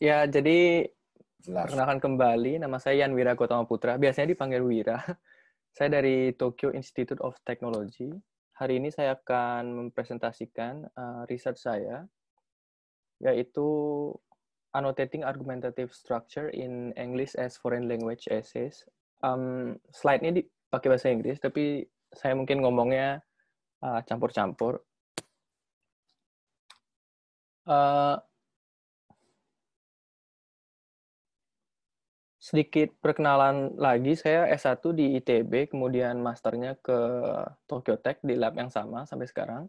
Ya, jadi Jelas. perkenalkan kembali, nama saya Yan Wira Gautama Putra. Biasanya dipanggil Wira. Saya dari Tokyo Institute of Technology. Hari ini saya akan mempresentasikan uh, riset saya, yaitu Annotating Argumentative Structure in English as Foreign Language Essays. Um, slide ini dipakai bahasa Inggris, tapi saya mungkin ngomongnya eh, campur-campur. Eh, sedikit perkenalan lagi, saya S1 di ITB, kemudian masternya ke Tokyo Tech di lab yang sama sampai sekarang.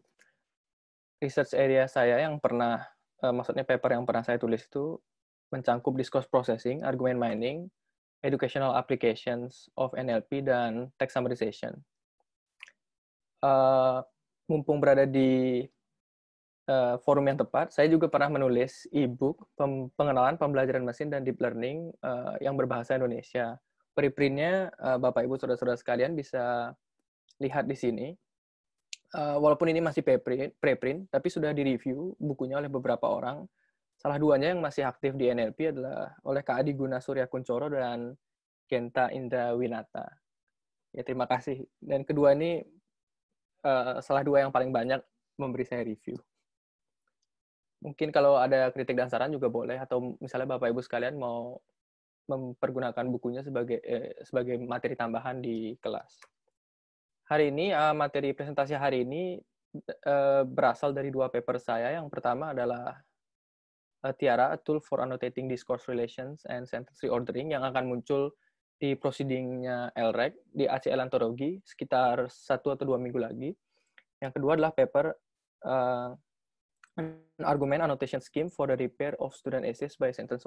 Research area saya yang pernah, eh, maksudnya paper yang pernah saya tulis itu mencangkup discourse processing, argument mining, educational applications of NLP, dan text summarization. Uh, mumpung berada di uh, forum yang tepat. Saya juga pernah menulis e-book pem pengenalan pembelajaran mesin dan deep learning uh, yang berbahasa Indonesia. Preprintnya uh, Bapak Ibu saudara-saudara sekalian bisa lihat di sini. Uh, walaupun ini masih preprint, preprint, tapi sudah direview bukunya oleh beberapa orang. Salah duanya yang masih aktif di NLP adalah oleh Kak Adi Guna Surya Kuncoro dan Kenta Indra Winata. Ya terima kasih. Dan kedua ini uh, salah dua yang paling banyak memberi saya review mungkin kalau ada kritik dan saran juga boleh atau misalnya Bapak Ibu sekalian mau mempergunakan bukunya sebagai eh, sebagai materi tambahan di kelas. Hari ini uh, materi presentasi hari ini uh, berasal dari dua paper saya. Yang pertama adalah uh, Tiara A Tool for Annotating Discourse Relations and Sentence Reordering yang akan muncul di proceedingnya LREC di ACL Antologi sekitar satu atau dua minggu lagi. Yang kedua adalah paper uh, an argument annotation scheme for the repair of student essays by sentence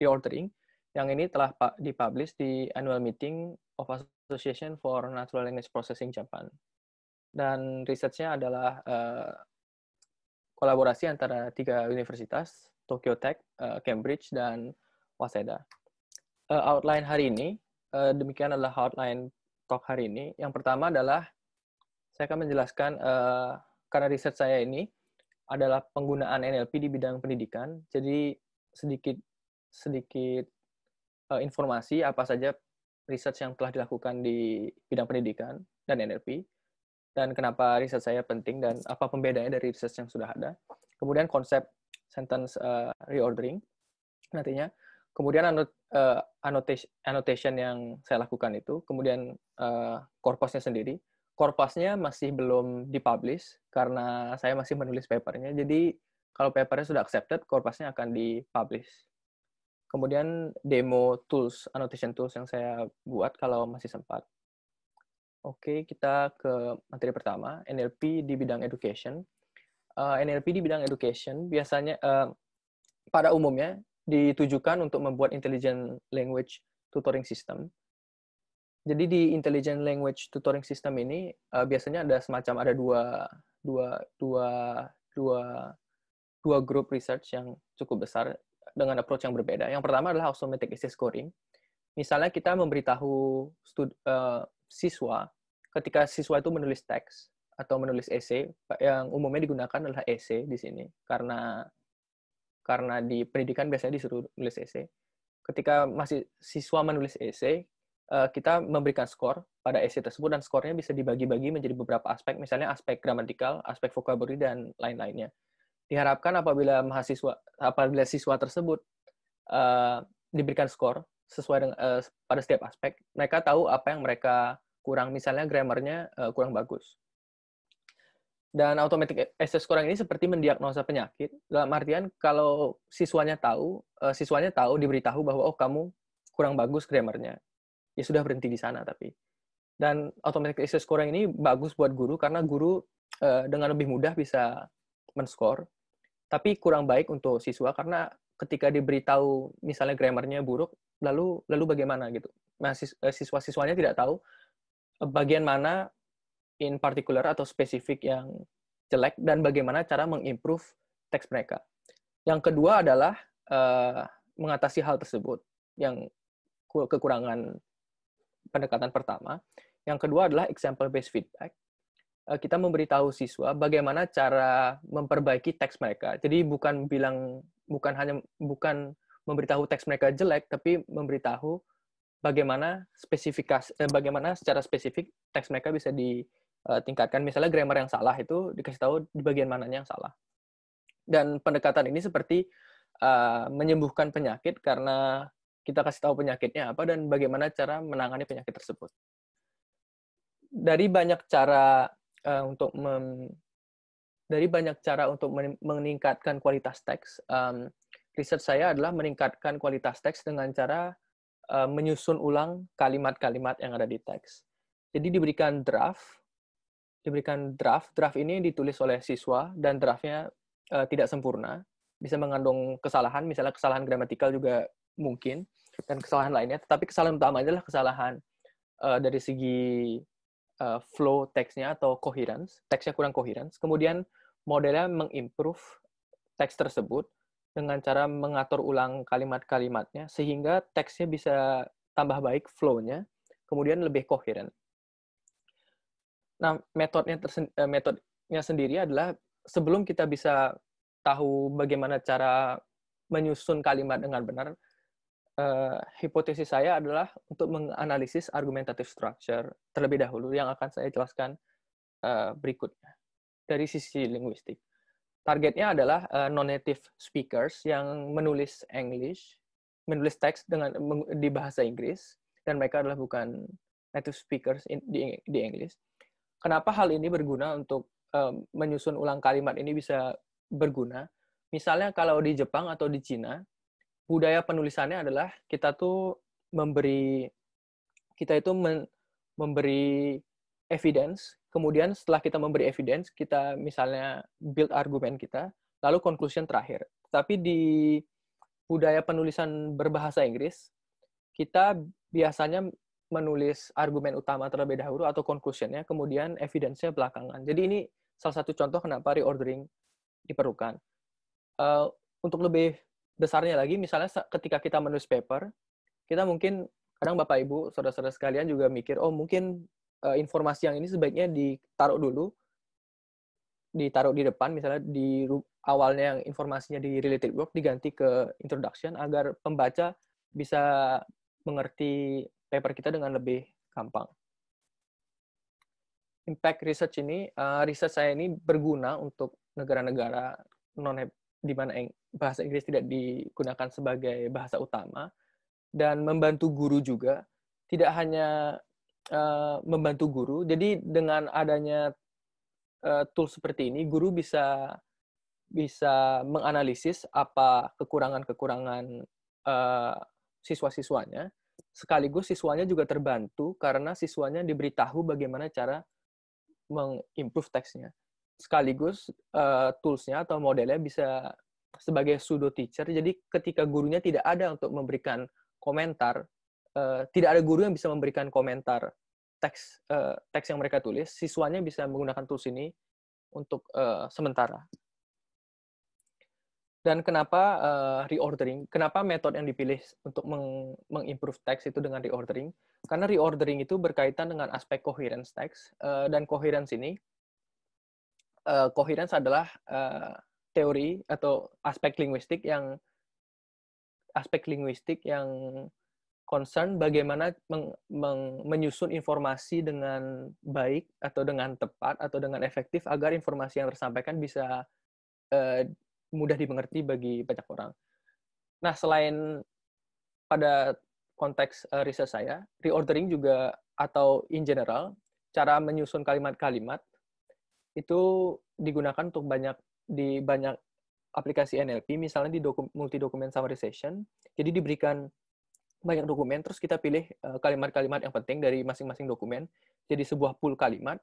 reordering yang ini telah dipublish di annual meeting of Association for Natural Language Processing Japan. Dan risetnya adalah uh, kolaborasi antara tiga universitas, Tokyo Tech, uh, Cambridge, dan Waseda. Uh, outline hari ini, uh, demikian adalah outline talk hari ini. Yang pertama adalah saya akan menjelaskan uh, karena riset saya ini adalah penggunaan NLP di bidang pendidikan. Jadi sedikit sedikit uh, informasi apa saja riset yang telah dilakukan di bidang pendidikan dan NLP dan kenapa riset saya penting dan apa pembedanya dari riset yang sudah ada. Kemudian konsep sentence uh, reordering nantinya. Kemudian anot, uh, annotation, annotation yang saya lakukan itu, kemudian uh, korpusnya sendiri, korpasnya masih belum dipublish karena saya masih menulis papernya. Jadi kalau papernya sudah accepted, korpasnya akan dipublish. Kemudian demo tools, annotation tools yang saya buat kalau masih sempat. Oke, kita ke materi pertama, NLP di bidang education. Uh, eh, NLP di bidang education biasanya uh, pada umumnya ditujukan untuk membuat intelligent language tutoring system jadi di intelligent language tutoring system ini uh, biasanya ada semacam ada dua dua dua dua dua grup research yang cukup besar dengan approach yang berbeda. Yang pertama adalah automatic essay scoring. Misalnya kita memberitahu stud, uh, siswa ketika siswa itu menulis teks atau menulis essay yang umumnya digunakan adalah essay di sini karena karena di pendidikan biasanya disuruh nulis essay. Ketika masih siswa menulis essay, Eh, kita memberikan skor pada esai tersebut dan skornya bisa dibagi-bagi menjadi beberapa aspek, misalnya aspek gramatikal, aspek vocabulary dan lain-lainnya. Diharapkan apabila mahasiswa apabila siswa tersebut uh, diberikan skor sesuai dengan uh, pada setiap aspek, mereka tahu apa yang mereka kurang, misalnya grammarnya uh, kurang bagus. Dan automatic assess scoring ini seperti mendiagnosa penyakit. Dalam artian kalau siswanya tahu, uh, siswanya tahu diberitahu bahwa oh kamu kurang bagus grammarnya ya sudah berhenti di sana tapi dan automatic access scoring ini bagus buat guru karena guru uh, dengan lebih mudah bisa menskor tapi kurang baik untuk siswa karena ketika diberitahu misalnya grammarnya buruk lalu lalu bagaimana gitu nah eh, siswa-siswanya tidak tahu eh, bagian mana in particular atau spesifik yang jelek dan bagaimana cara mengimprove teks mereka yang kedua adalah uh, mengatasi hal tersebut yang kekurangan pendekatan pertama. Yang kedua adalah example based feedback. Eh, kita memberitahu siswa bagaimana cara memperbaiki teks mereka. Jadi bukan bilang bukan hanya bukan memberitahu teks mereka jelek, tapi memberitahu bagaimana spesifikasi eh, bagaimana secara spesifik teks mereka bisa ditingkatkan. Eh, Misalnya grammar yang salah itu dikasih tahu di bagian mananya yang salah. Dan pendekatan ini seperti menyembuhkan penyakit karena kita kasih tahu penyakitnya apa dan bagaimana cara menangani penyakit tersebut. Dari banyak cara uh, untuk mem, dari banyak cara untuk meningkatkan kualitas teks, um, riset saya adalah meningkatkan kualitas teks dengan cara uh, menyusun ulang kalimat-kalimat yang ada di teks. Jadi diberikan draft, diberikan draft, draft ini ditulis oleh siswa dan draftnya uh, tidak sempurna, bisa mengandung kesalahan, misalnya kesalahan gramatikal juga mungkin dan kesalahan lainnya. Tetapi kesalahan utama adalah kesalahan uh, dari segi uh, flow teksnya atau coherence, teksnya kurang coherence. Kemudian modelnya mengimprove teks tersebut dengan cara mengatur ulang kalimat-kalimatnya sehingga teksnya bisa tambah baik flow-nya, kemudian lebih koheren. Nah, metodenya eh, metodenya sendiri adalah sebelum kita bisa tahu bagaimana cara menyusun kalimat dengan benar, uh, hipotesis saya adalah untuk menganalisis argumentative structure terlebih dahulu yang akan saya jelaskan uh, berikutnya dari sisi linguistik. Targetnya adalah uh, non-native speakers yang menulis English, menulis teks dengan di bahasa Inggris dan mereka adalah bukan native speakers in, di di English. Kenapa hal ini berguna untuk uh, menyusun ulang kalimat ini bisa berguna? Misalnya kalau di Jepang atau di Cina, budaya penulisannya adalah kita tuh memberi kita itu men, memberi evidence, kemudian setelah kita memberi evidence, kita misalnya build argumen kita, lalu conclusion terakhir. Tapi di budaya penulisan berbahasa Inggris, kita biasanya menulis argumen utama terlebih dahulu atau conclusionnya, kemudian evidence-nya belakangan. Jadi ini salah satu contoh kenapa reordering diperlukan. Uh, untuk lebih besarnya lagi, misalnya ketika kita menulis paper, kita mungkin kadang Bapak Ibu, saudara-saudara sekalian juga mikir, oh mungkin uh, informasi yang ini sebaiknya ditaruh dulu, ditaruh di depan, misalnya di awalnya yang informasinya di related work diganti ke introduction agar pembaca bisa mengerti paper kita dengan lebih gampang. Impact research ini, uh, eh, riset saya ini berguna untuk negara-negara non di mana bahasa Inggris tidak digunakan sebagai bahasa utama dan membantu guru juga tidak hanya uh, membantu guru jadi dengan adanya uh, eh, tool seperti ini guru bisa bisa menganalisis apa kekurangan-kekurangan uh, siswa-siswanya sekaligus siswanya juga terbantu karena siswanya diberitahu bagaimana cara mengimprove teksnya sekaligus uh, toolsnya atau modelnya bisa sebagai pseudo teacher. Jadi ketika gurunya tidak ada untuk memberikan komentar, uh, tidak ada guru yang bisa memberikan komentar teks uh, teks yang mereka tulis, siswanya bisa menggunakan tools ini untuk uh, sementara. Dan kenapa uh, reordering? Kenapa metode yang dipilih untuk meng mengimprove teks itu dengan reordering? Karena reordering itu berkaitan dengan aspek coherence teks uh, dan coherence ini uh, coherence adalah uh, teori atau aspek linguistik yang aspek linguistik yang concern bagaimana meng, meng, menyusun informasi dengan baik atau dengan tepat atau dengan efektif agar informasi yang tersampaikan bisa uh, mudah dimengerti bagi banyak orang. Nah, selain pada konteks uh, riset saya, reordering juga atau in general cara menyusun kalimat-kalimat itu digunakan untuk banyak di banyak aplikasi NLP misalnya di dokum, multi dokumen summarization jadi diberikan banyak dokumen terus kita pilih eh, kalimat-kalimat yang penting dari masing-masing dokumen jadi sebuah pool kalimat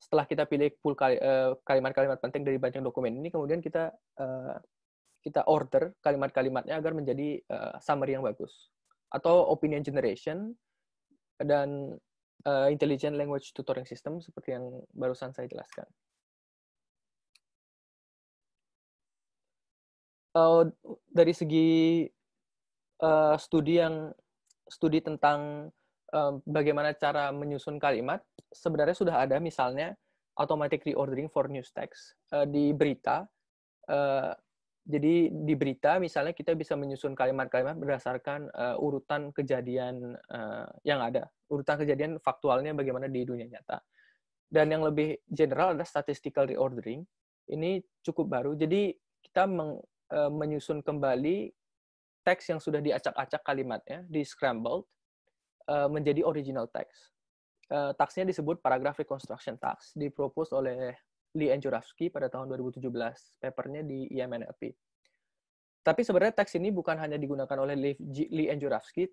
setelah kita pilih pool eh, kalimat-kalimat penting dari banyak dokumen ini kemudian kita eh, kita order kalimat-kalimatnya agar menjadi summary yang bagus atau opinion generation dan intelligent language tutoring system seperti yang barusan saya jelaskan uh, dari segi uh, studi yang studi tentang uh, bagaimana cara menyusun kalimat sebenarnya sudah ada misalnya automatic reordering for news text uh, di berita uh, jadi di berita misalnya kita bisa menyusun kalimat-kalimat berdasarkan uh, urutan kejadian uh, yang ada, urutan kejadian faktualnya bagaimana di dunia nyata. Dan yang lebih general adalah statistical reordering. Ini cukup baru. Jadi kita meng Eh, menyusun kembali teks yang sudah diacak-acak kalimatnya, di scrambled, eh, menjadi original teks. Eh, taksnya disebut paragraph reconstruction tax, dipropos oleh Lee Enjuravsky pada tahun 2017, papernya di IMNLP. Tapi sebenarnya teks ini bukan hanya digunakan oleh Lee Enjuravsky,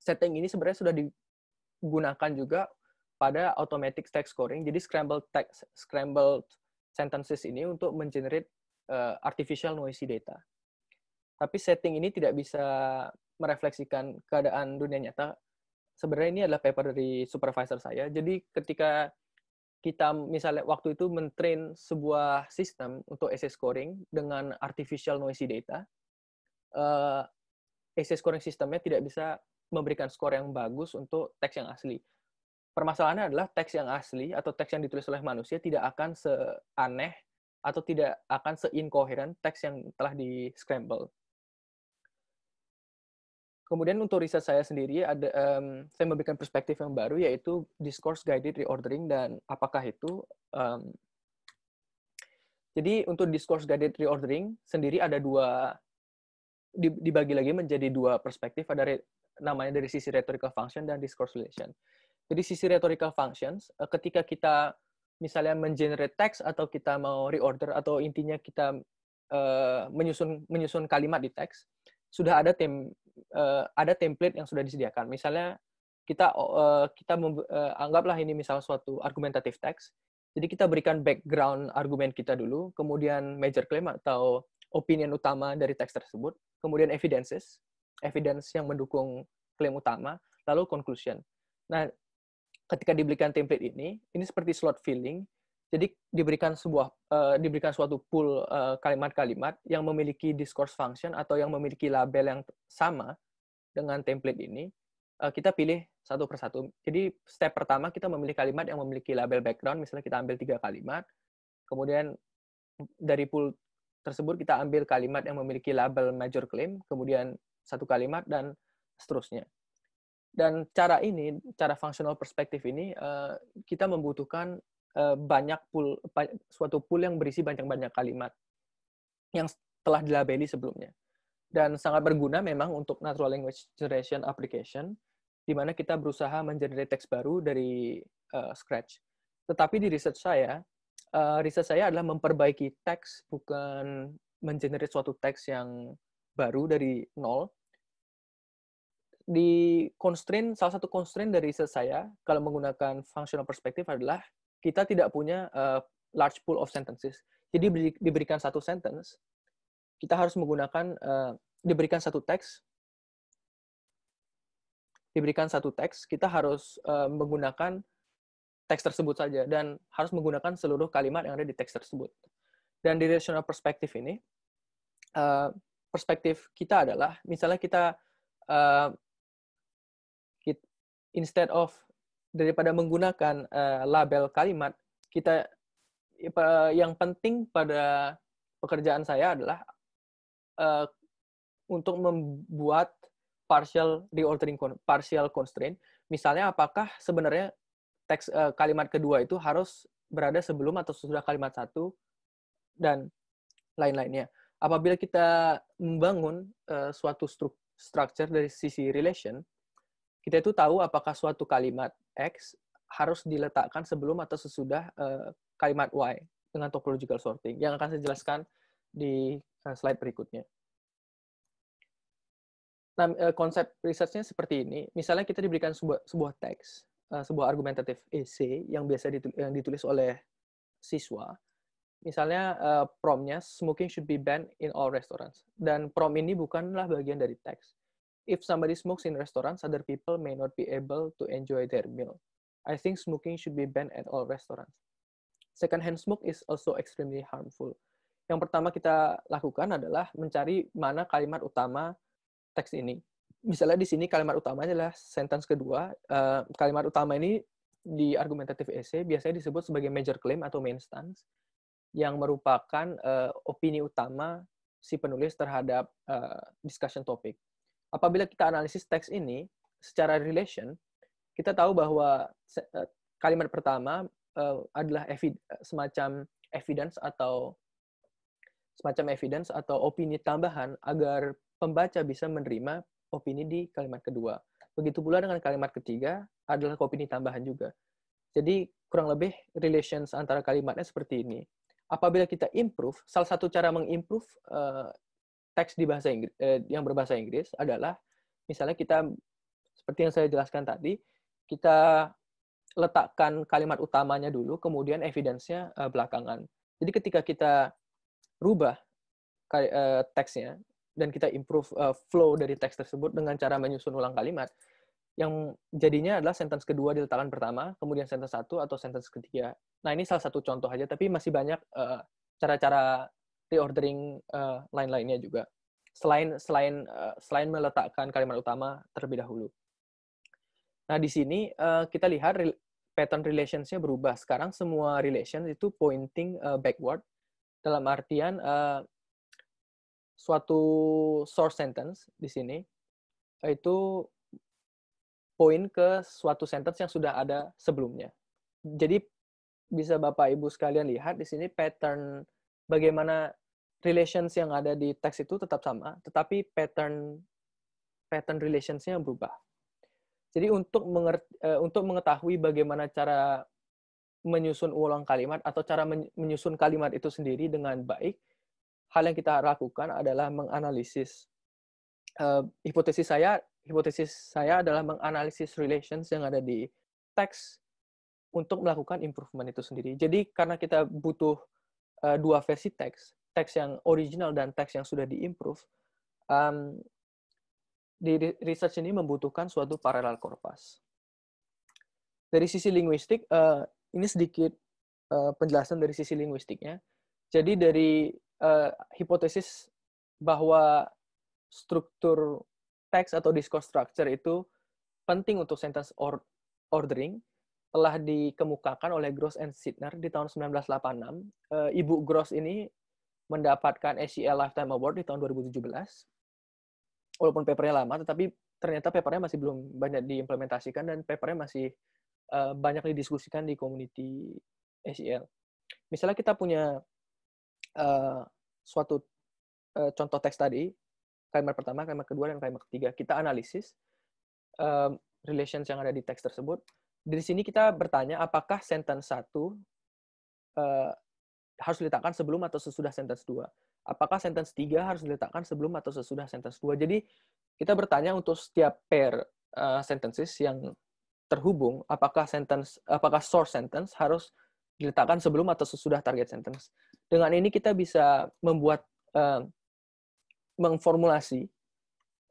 setting ini sebenarnya sudah digunakan juga pada automatic text scoring. Jadi scrambled text, scrambled sentences ini untuk mengenerate uh, artificial noisy data. Tapi setting ini tidak bisa merefleksikan keadaan dunia nyata. Sebenarnya ini adalah paper dari supervisor saya. Jadi ketika kita misalnya waktu itu mentrain sebuah sistem untuk essay scoring dengan artificial noisy data, uh, essay scoring sistemnya tidak bisa memberikan skor yang bagus untuk teks yang asli. Permasalahannya adalah teks yang asli atau teks yang ditulis oleh manusia tidak akan seaneh atau tidak akan seinkoheren teks yang telah di scramble. Kemudian untuk riset saya sendiri ada um, saya memberikan perspektif yang baru yaitu discourse guided reordering dan apakah itu um, jadi untuk discourse guided reordering sendiri ada dua dibagi lagi menjadi dua perspektif ada re, namanya dari sisi rhetorical function dan discourse relation. Jadi sisi rhetorical functions eh, ketika kita misalnya mengenerate teks atau kita mau reorder atau intinya kita uh, menyusun menyusun kalimat di teks sudah ada tem uh, ada template yang sudah disediakan misalnya kita uh, kita uh, anggaplah ini misal suatu argumentative text jadi kita berikan background argumen kita dulu kemudian major claim atau opinion utama dari teks tersebut kemudian evidences evidence yang mendukung klaim utama lalu conclusion nah ketika diberikan template ini, ini seperti slot filling. Jadi diberikan sebuah uh, diberikan suatu pool eh, kalimat-kalimat uh, yang memiliki discourse function atau yang memiliki label yang sama dengan template ini, uh, kita pilih satu persatu. Jadi step pertama kita memilih kalimat yang memiliki label background, misalnya kita ambil tiga kalimat, kemudian dari pool tersebut kita ambil kalimat yang memiliki label major claim, kemudian satu kalimat dan seterusnya. Dan cara ini, cara functional perspektif ini, eh, kita membutuhkan eh, banyak pool, suatu pool yang berisi banyak-banyak kalimat yang telah dilabeli sebelumnya. Dan sangat berguna memang untuk natural language generation application, di mana kita berusaha mengenerate teks baru dari uh, scratch. Tetapi di riset saya, uh, riset saya adalah memperbaiki teks, bukan mengenerate suatu teks yang baru dari nol, di constraint salah satu constraint dari riset saya kalau menggunakan functional perspective adalah kita tidak punya uh, large pool of sentences. Jadi diberikan satu sentence, kita harus menggunakan uh, diberikan satu teks, diberikan satu teks, kita harus uh, menggunakan teks tersebut saja dan harus menggunakan seluruh kalimat yang ada di teks tersebut. Dan di rational perspective ini, uh, perspektif kita adalah misalnya kita uh, instead of daripada menggunakan uh, label kalimat kita uh, yang penting pada pekerjaan saya adalah uh, untuk membuat partial reordering partial constraint misalnya apakah sebenarnya teks uh, kalimat kedua itu harus berada sebelum atau sesudah kalimat satu dan lain-lainnya apabila kita membangun uh, suatu struktur structure dari sisi relation kita itu tahu apakah suatu kalimat X harus diletakkan sebelum atau sesudah uh, kalimat Y dengan topological sorting yang akan saya jelaskan di eh, slide berikutnya. Nah, uh, konsep risetnya seperti ini. Misalnya kita diberikan sebuah, sebuah teks, uh, sebuah argumentatif essay yang biasa ditulis, yang ditulis oleh siswa. Misalnya uh, promnya smoking should be banned in all restaurants. Dan prom ini bukanlah bagian dari teks. If somebody smokes in restaurants, other people may not be able to enjoy their meal. I think smoking should be banned at all restaurants. Second-hand smoke is also extremely harmful. Yang pertama kita lakukan adalah mencari mana kalimat utama teks ini. Misalnya di sini kalimat utamanya adalah sentence kedua. Uh, kalimat utama ini di argumentative essay biasanya disebut sebagai major claim atau main stance yang merupakan uh, opini utama si penulis terhadap uh, discussion topic apabila kita analisis teks ini secara relation, kita tahu bahwa e, kalimat pertama e, adalah semacam evidence atau semacam evidence atau opini tambahan agar pembaca bisa menerima opini di kalimat kedua. Begitu pula dengan kalimat ketiga adalah opini tambahan juga. Jadi kurang lebih relations antara kalimatnya seperti ini. Apabila kita improve, salah satu cara mengimprove e, teks di bahasa Inggris eh, yang berbahasa Inggris adalah misalnya kita seperti yang saya jelaskan tadi, kita letakkan kalimat utamanya dulu, kemudian evidensnya eh, belakangan. Jadi ketika kita rubah eh, teksnya dan kita improve uh, flow dari teks tersebut dengan cara menyusun ulang kalimat, yang jadinya adalah sentence kedua di letakan pertama, kemudian sentence satu atau sentence ketiga. Nah ini salah satu contoh aja, tapi masih banyak eh, cara-cara reordering uh, eh, lain-lainnya juga selain selain uh, selain meletakkan kalimat utama terlebih dahulu. Nah di sini uh, kita lihat re pattern relationsnya berubah. Sekarang semua relation itu pointing uh, backward dalam artian uh, suatu source sentence di sini itu point ke suatu sentence yang sudah ada sebelumnya. Jadi bisa Bapak Ibu sekalian lihat di sini pattern bagaimana relations yang ada di teks itu tetap sama, tetapi pattern pattern relationsnya berubah. Jadi untuk mengerti, eh, untuk mengetahui bagaimana cara menyusun ulang kalimat atau cara menyusun kalimat itu sendiri dengan baik, hal yang kita lakukan adalah menganalisis. Eh, hipotesis saya, hipotesis saya adalah menganalisis relations yang ada di teks untuk melakukan improvement itu sendiri. Jadi karena kita butuh eh, dua versi teks, teks yang original dan teks yang sudah diimprove, um, di research ini membutuhkan suatu paralel korpus. Dari sisi linguistik, uh, ini sedikit uh, penjelasan dari sisi linguistiknya. Jadi dari uh, hipotesis bahwa struktur teks atau discourse structure itu penting untuk sentence or ordering telah dikemukakan oleh Gross and Sidner di tahun 1986. Ibu Gross ini mendapatkan SEL Lifetime Award di tahun 2017. Walaupun papernya lama, tetapi ternyata papernya masih belum banyak diimplementasikan dan papernya masih uh, banyak didiskusikan di community SEL. Misalnya kita punya uh, suatu uh, contoh teks tadi, kalimat pertama, kalimat kedua, dan kalimat ketiga. Kita analisis um, relations yang ada di teks tersebut. Di sini kita bertanya apakah sentence satu uh, harus diletakkan sebelum atau sesudah sentence 2? Apakah sentence 3 harus diletakkan sebelum atau sesudah sentence 2? Jadi kita bertanya untuk setiap pair uh, sentences yang terhubung, apakah sentence apakah source sentence harus diletakkan sebelum atau sesudah target sentence. Dengan ini kita bisa membuat uh, mengformulasi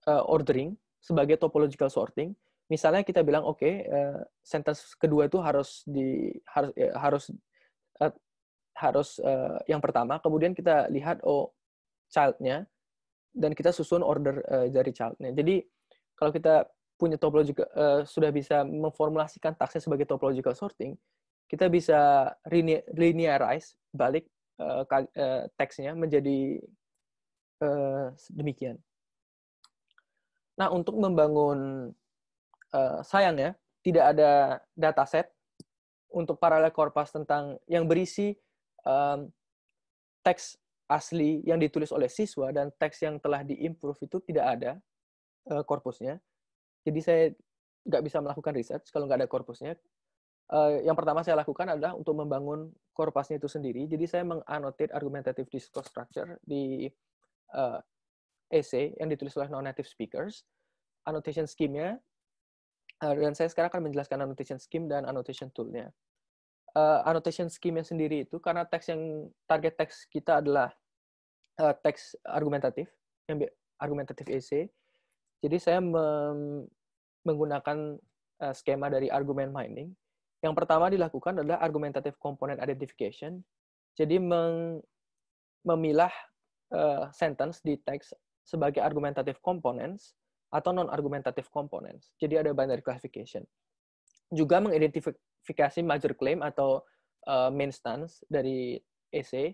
uh, ordering sebagai topological sorting. Misalnya kita bilang oke, okay, uh, sentence kedua itu harus di harus ya, harus harus uh, yang pertama, kemudian kita lihat oh childnya dan kita susun order uh, dari childnya. Jadi kalau kita punya topological uh, sudah bisa memformulasikan taksnya sebagai topological sorting, kita bisa linearize balik uh, uh, teksnya menjadi uh, demikian. Nah untuk membangun uh, sayangnya tidak ada dataset untuk paralel korpus tentang yang berisi um, teks asli yang ditulis oleh siswa dan teks yang telah diimprove itu tidak ada uh, korpusnya. Jadi saya nggak bisa melakukan riset kalau nggak ada korpusnya. Uh, yang pertama saya lakukan adalah untuk membangun korpusnya itu sendiri. Jadi saya mengannotate argumentative discourse structure di uh, essay yang ditulis oleh non-native speakers. Annotation scheme-nya dan saya sekarang akan menjelaskan annotation scheme dan annotation tool-nya uh, annotation scheme-nya sendiri itu karena teks yang target teks kita adalah uh, teks argumentatif, yang argumentatif essay. Jadi saya menggunakan uh, skema dari argument mining. Yang pertama dilakukan adalah argumentative component identification. Jadi meng memilah uh, sentence di teks sebagai argumentative components atau non-argumentative components. Jadi ada binary classification. Juga mengidentifikasi verifikasi major claim atau uh, main stance dari essay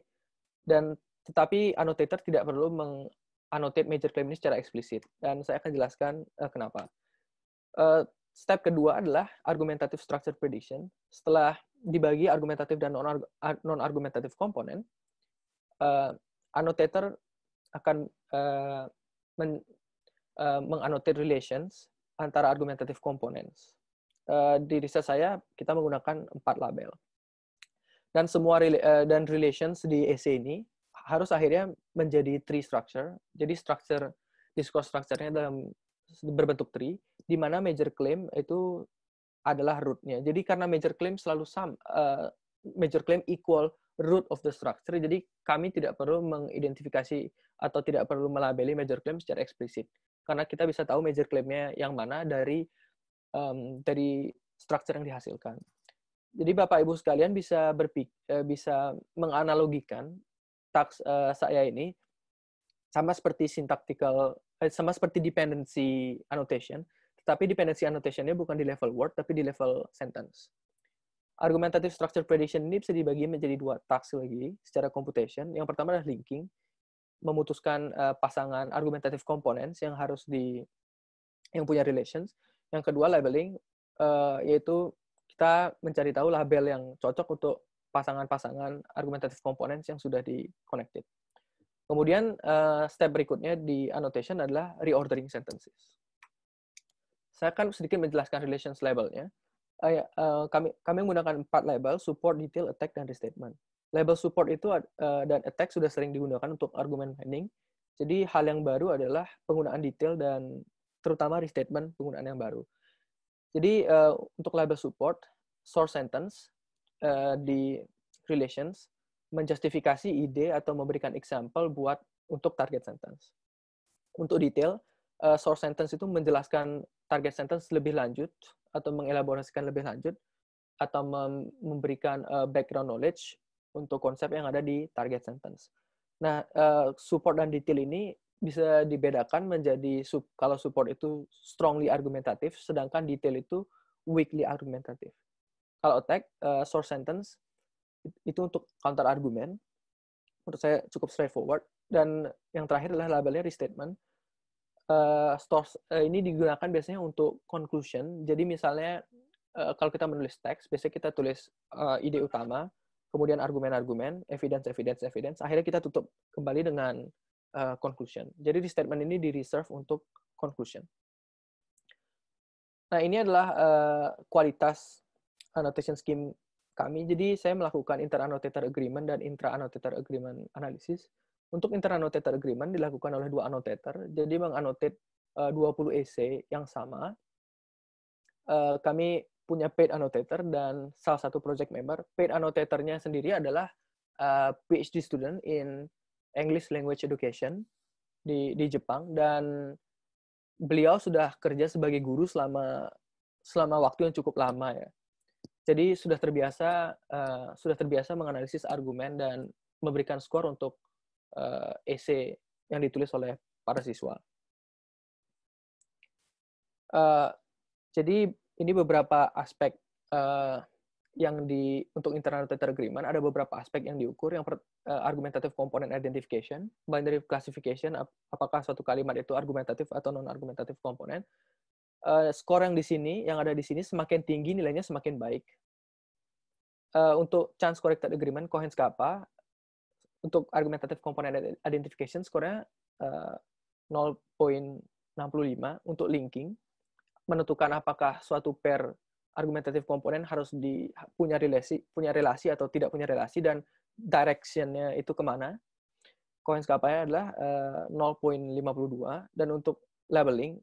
dan tetapi annotator tidak perlu mengannotate major claim ini secara eksplisit dan saya akan jelaskan uh, kenapa. Uh, step kedua adalah argumentative structure prediction. Setelah dibagi argumentative dan non argumentative component uh, annotator akan uh, men, uh, mengannotate relations antara argumentative components. Eh, di riset saya kita menggunakan empat label. Dan semua eh, dan relations di essay ini harus akhirnya menjadi tree structure. Jadi structure discourse structure-nya dalam berbentuk tree di mana major claim itu adalah root-nya. Jadi karena major claim selalu sama uh, eh, major claim equal root of the structure. Jadi kami tidak perlu mengidentifikasi atau tidak perlu melabeli major claim secara eksplisit. Karena kita bisa tahu major claim-nya yang mana dari um, dari struktur yang dihasilkan. Jadi Bapak Ibu sekalian bisa berpik eh, bisa menganalogikan taks uh, saya ini sama seperti syntactical eh, sama seperti dependency annotation, tetapi dependency annotationnya bukan di level word tapi di level sentence. Argumentative structure prediction ini bisa dibagi menjadi dua task lagi secara computation. Yang pertama adalah linking, memutuskan uh, pasangan argumentative components yang harus di yang punya relations. Yang kedua labeling uh, yaitu kita mencari tahu label yang cocok untuk pasangan-pasangan argumentative components yang sudah di connected. Kemudian uh, step berikutnya di annotation adalah reordering sentences. Saya akan sedikit menjelaskan relations labelnya. Uh, uh, kami kami menggunakan empat label support, detail, attack, dan restatement. Label support itu uh, dan attack sudah sering digunakan untuk argument mining Jadi hal yang baru adalah penggunaan detail dan terutama restatement penggunaan yang baru. Jadi uh, untuk label support, source sentence uh, di relations menjustifikasi ide atau memberikan example buat untuk target sentence. Untuk detail, uh, source sentence itu menjelaskan target sentence lebih lanjut atau mengelaborasikan lebih lanjut atau memberikan uh, background knowledge untuk konsep yang ada di target sentence. Nah, uh, support dan detail ini bisa dibedakan menjadi sub, kalau support itu strongly argumentatif, sedangkan detail itu weakly argumentatif. Kalau attack, uh, eh, source sentence itu untuk counter argument. Menurut saya cukup straightforward. Dan yang terakhir adalah labelnya restatement. Uh, source uh, ini digunakan biasanya untuk conclusion. Jadi misalnya uh, kalau kita menulis teks, biasanya kita tulis uh, ide utama, kemudian argumen-argumen, evidence, evidence, evidence. Akhirnya kita tutup kembali dengan Eh, conclusion. Jadi di statement ini di reserve untuk conclusion. Nah, ini adalah eh, kualitas annotation scheme kami. Jadi saya melakukan annotator agreement dan intra-annotator agreement analysis. Untuk annotator agreement dilakukan oleh dua annotator. Jadi mengannotate uh, 20 essay yang sama. Eh, kami punya paid annotator dan salah satu project member paid annotatornya sendiri adalah PhD student in English Language Education di di Jepang dan beliau sudah kerja sebagai guru selama selama waktu yang cukup lama ya. Jadi sudah terbiasa uh, sudah terbiasa menganalisis argumen dan memberikan skor untuk uh, essay yang ditulis oleh para siswa. Uh, jadi ini beberapa aspek uh, yang di untuk international agreement ada beberapa aspek yang diukur yang per, uh, eh, argumentative component identification, binary classification ap, apakah suatu kalimat itu argumentative atau non argumentative component. Uh, eh, skor yang di sini yang ada di sini semakin tinggi nilainya semakin baik. Uh, untuk chance corrected agreement Cohen's kappa untuk argumentative component identification skornya uh, 0.65 untuk linking menentukan apakah suatu pair argumentatif komponen harus di, punya relasi, punya relasi atau tidak punya relasi dan directionnya itu kemana. koin skapanya adalah uh, eh, 0.52 dan untuk labeling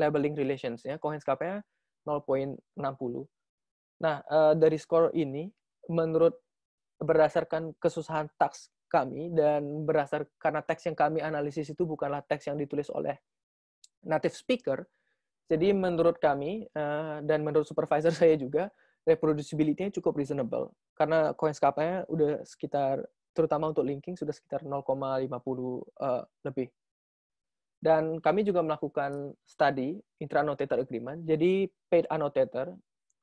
labeling relationsnya koin skapanya 0.60. Nah uh, dari skor ini menurut berdasarkan kesusahan teks kami dan berdasar karena teks yang kami analisis itu bukanlah teks yang ditulis oleh native speaker, jadi menurut kami eh, dan menurut supervisor saya juga reproducibility-nya cukup reasonable karena CoinScape-nya udah sekitar terutama untuk linking sudah sekitar 0,50 eh, lebih. Dan kami juga melakukan study intra-annotator agreement. Jadi paid annotator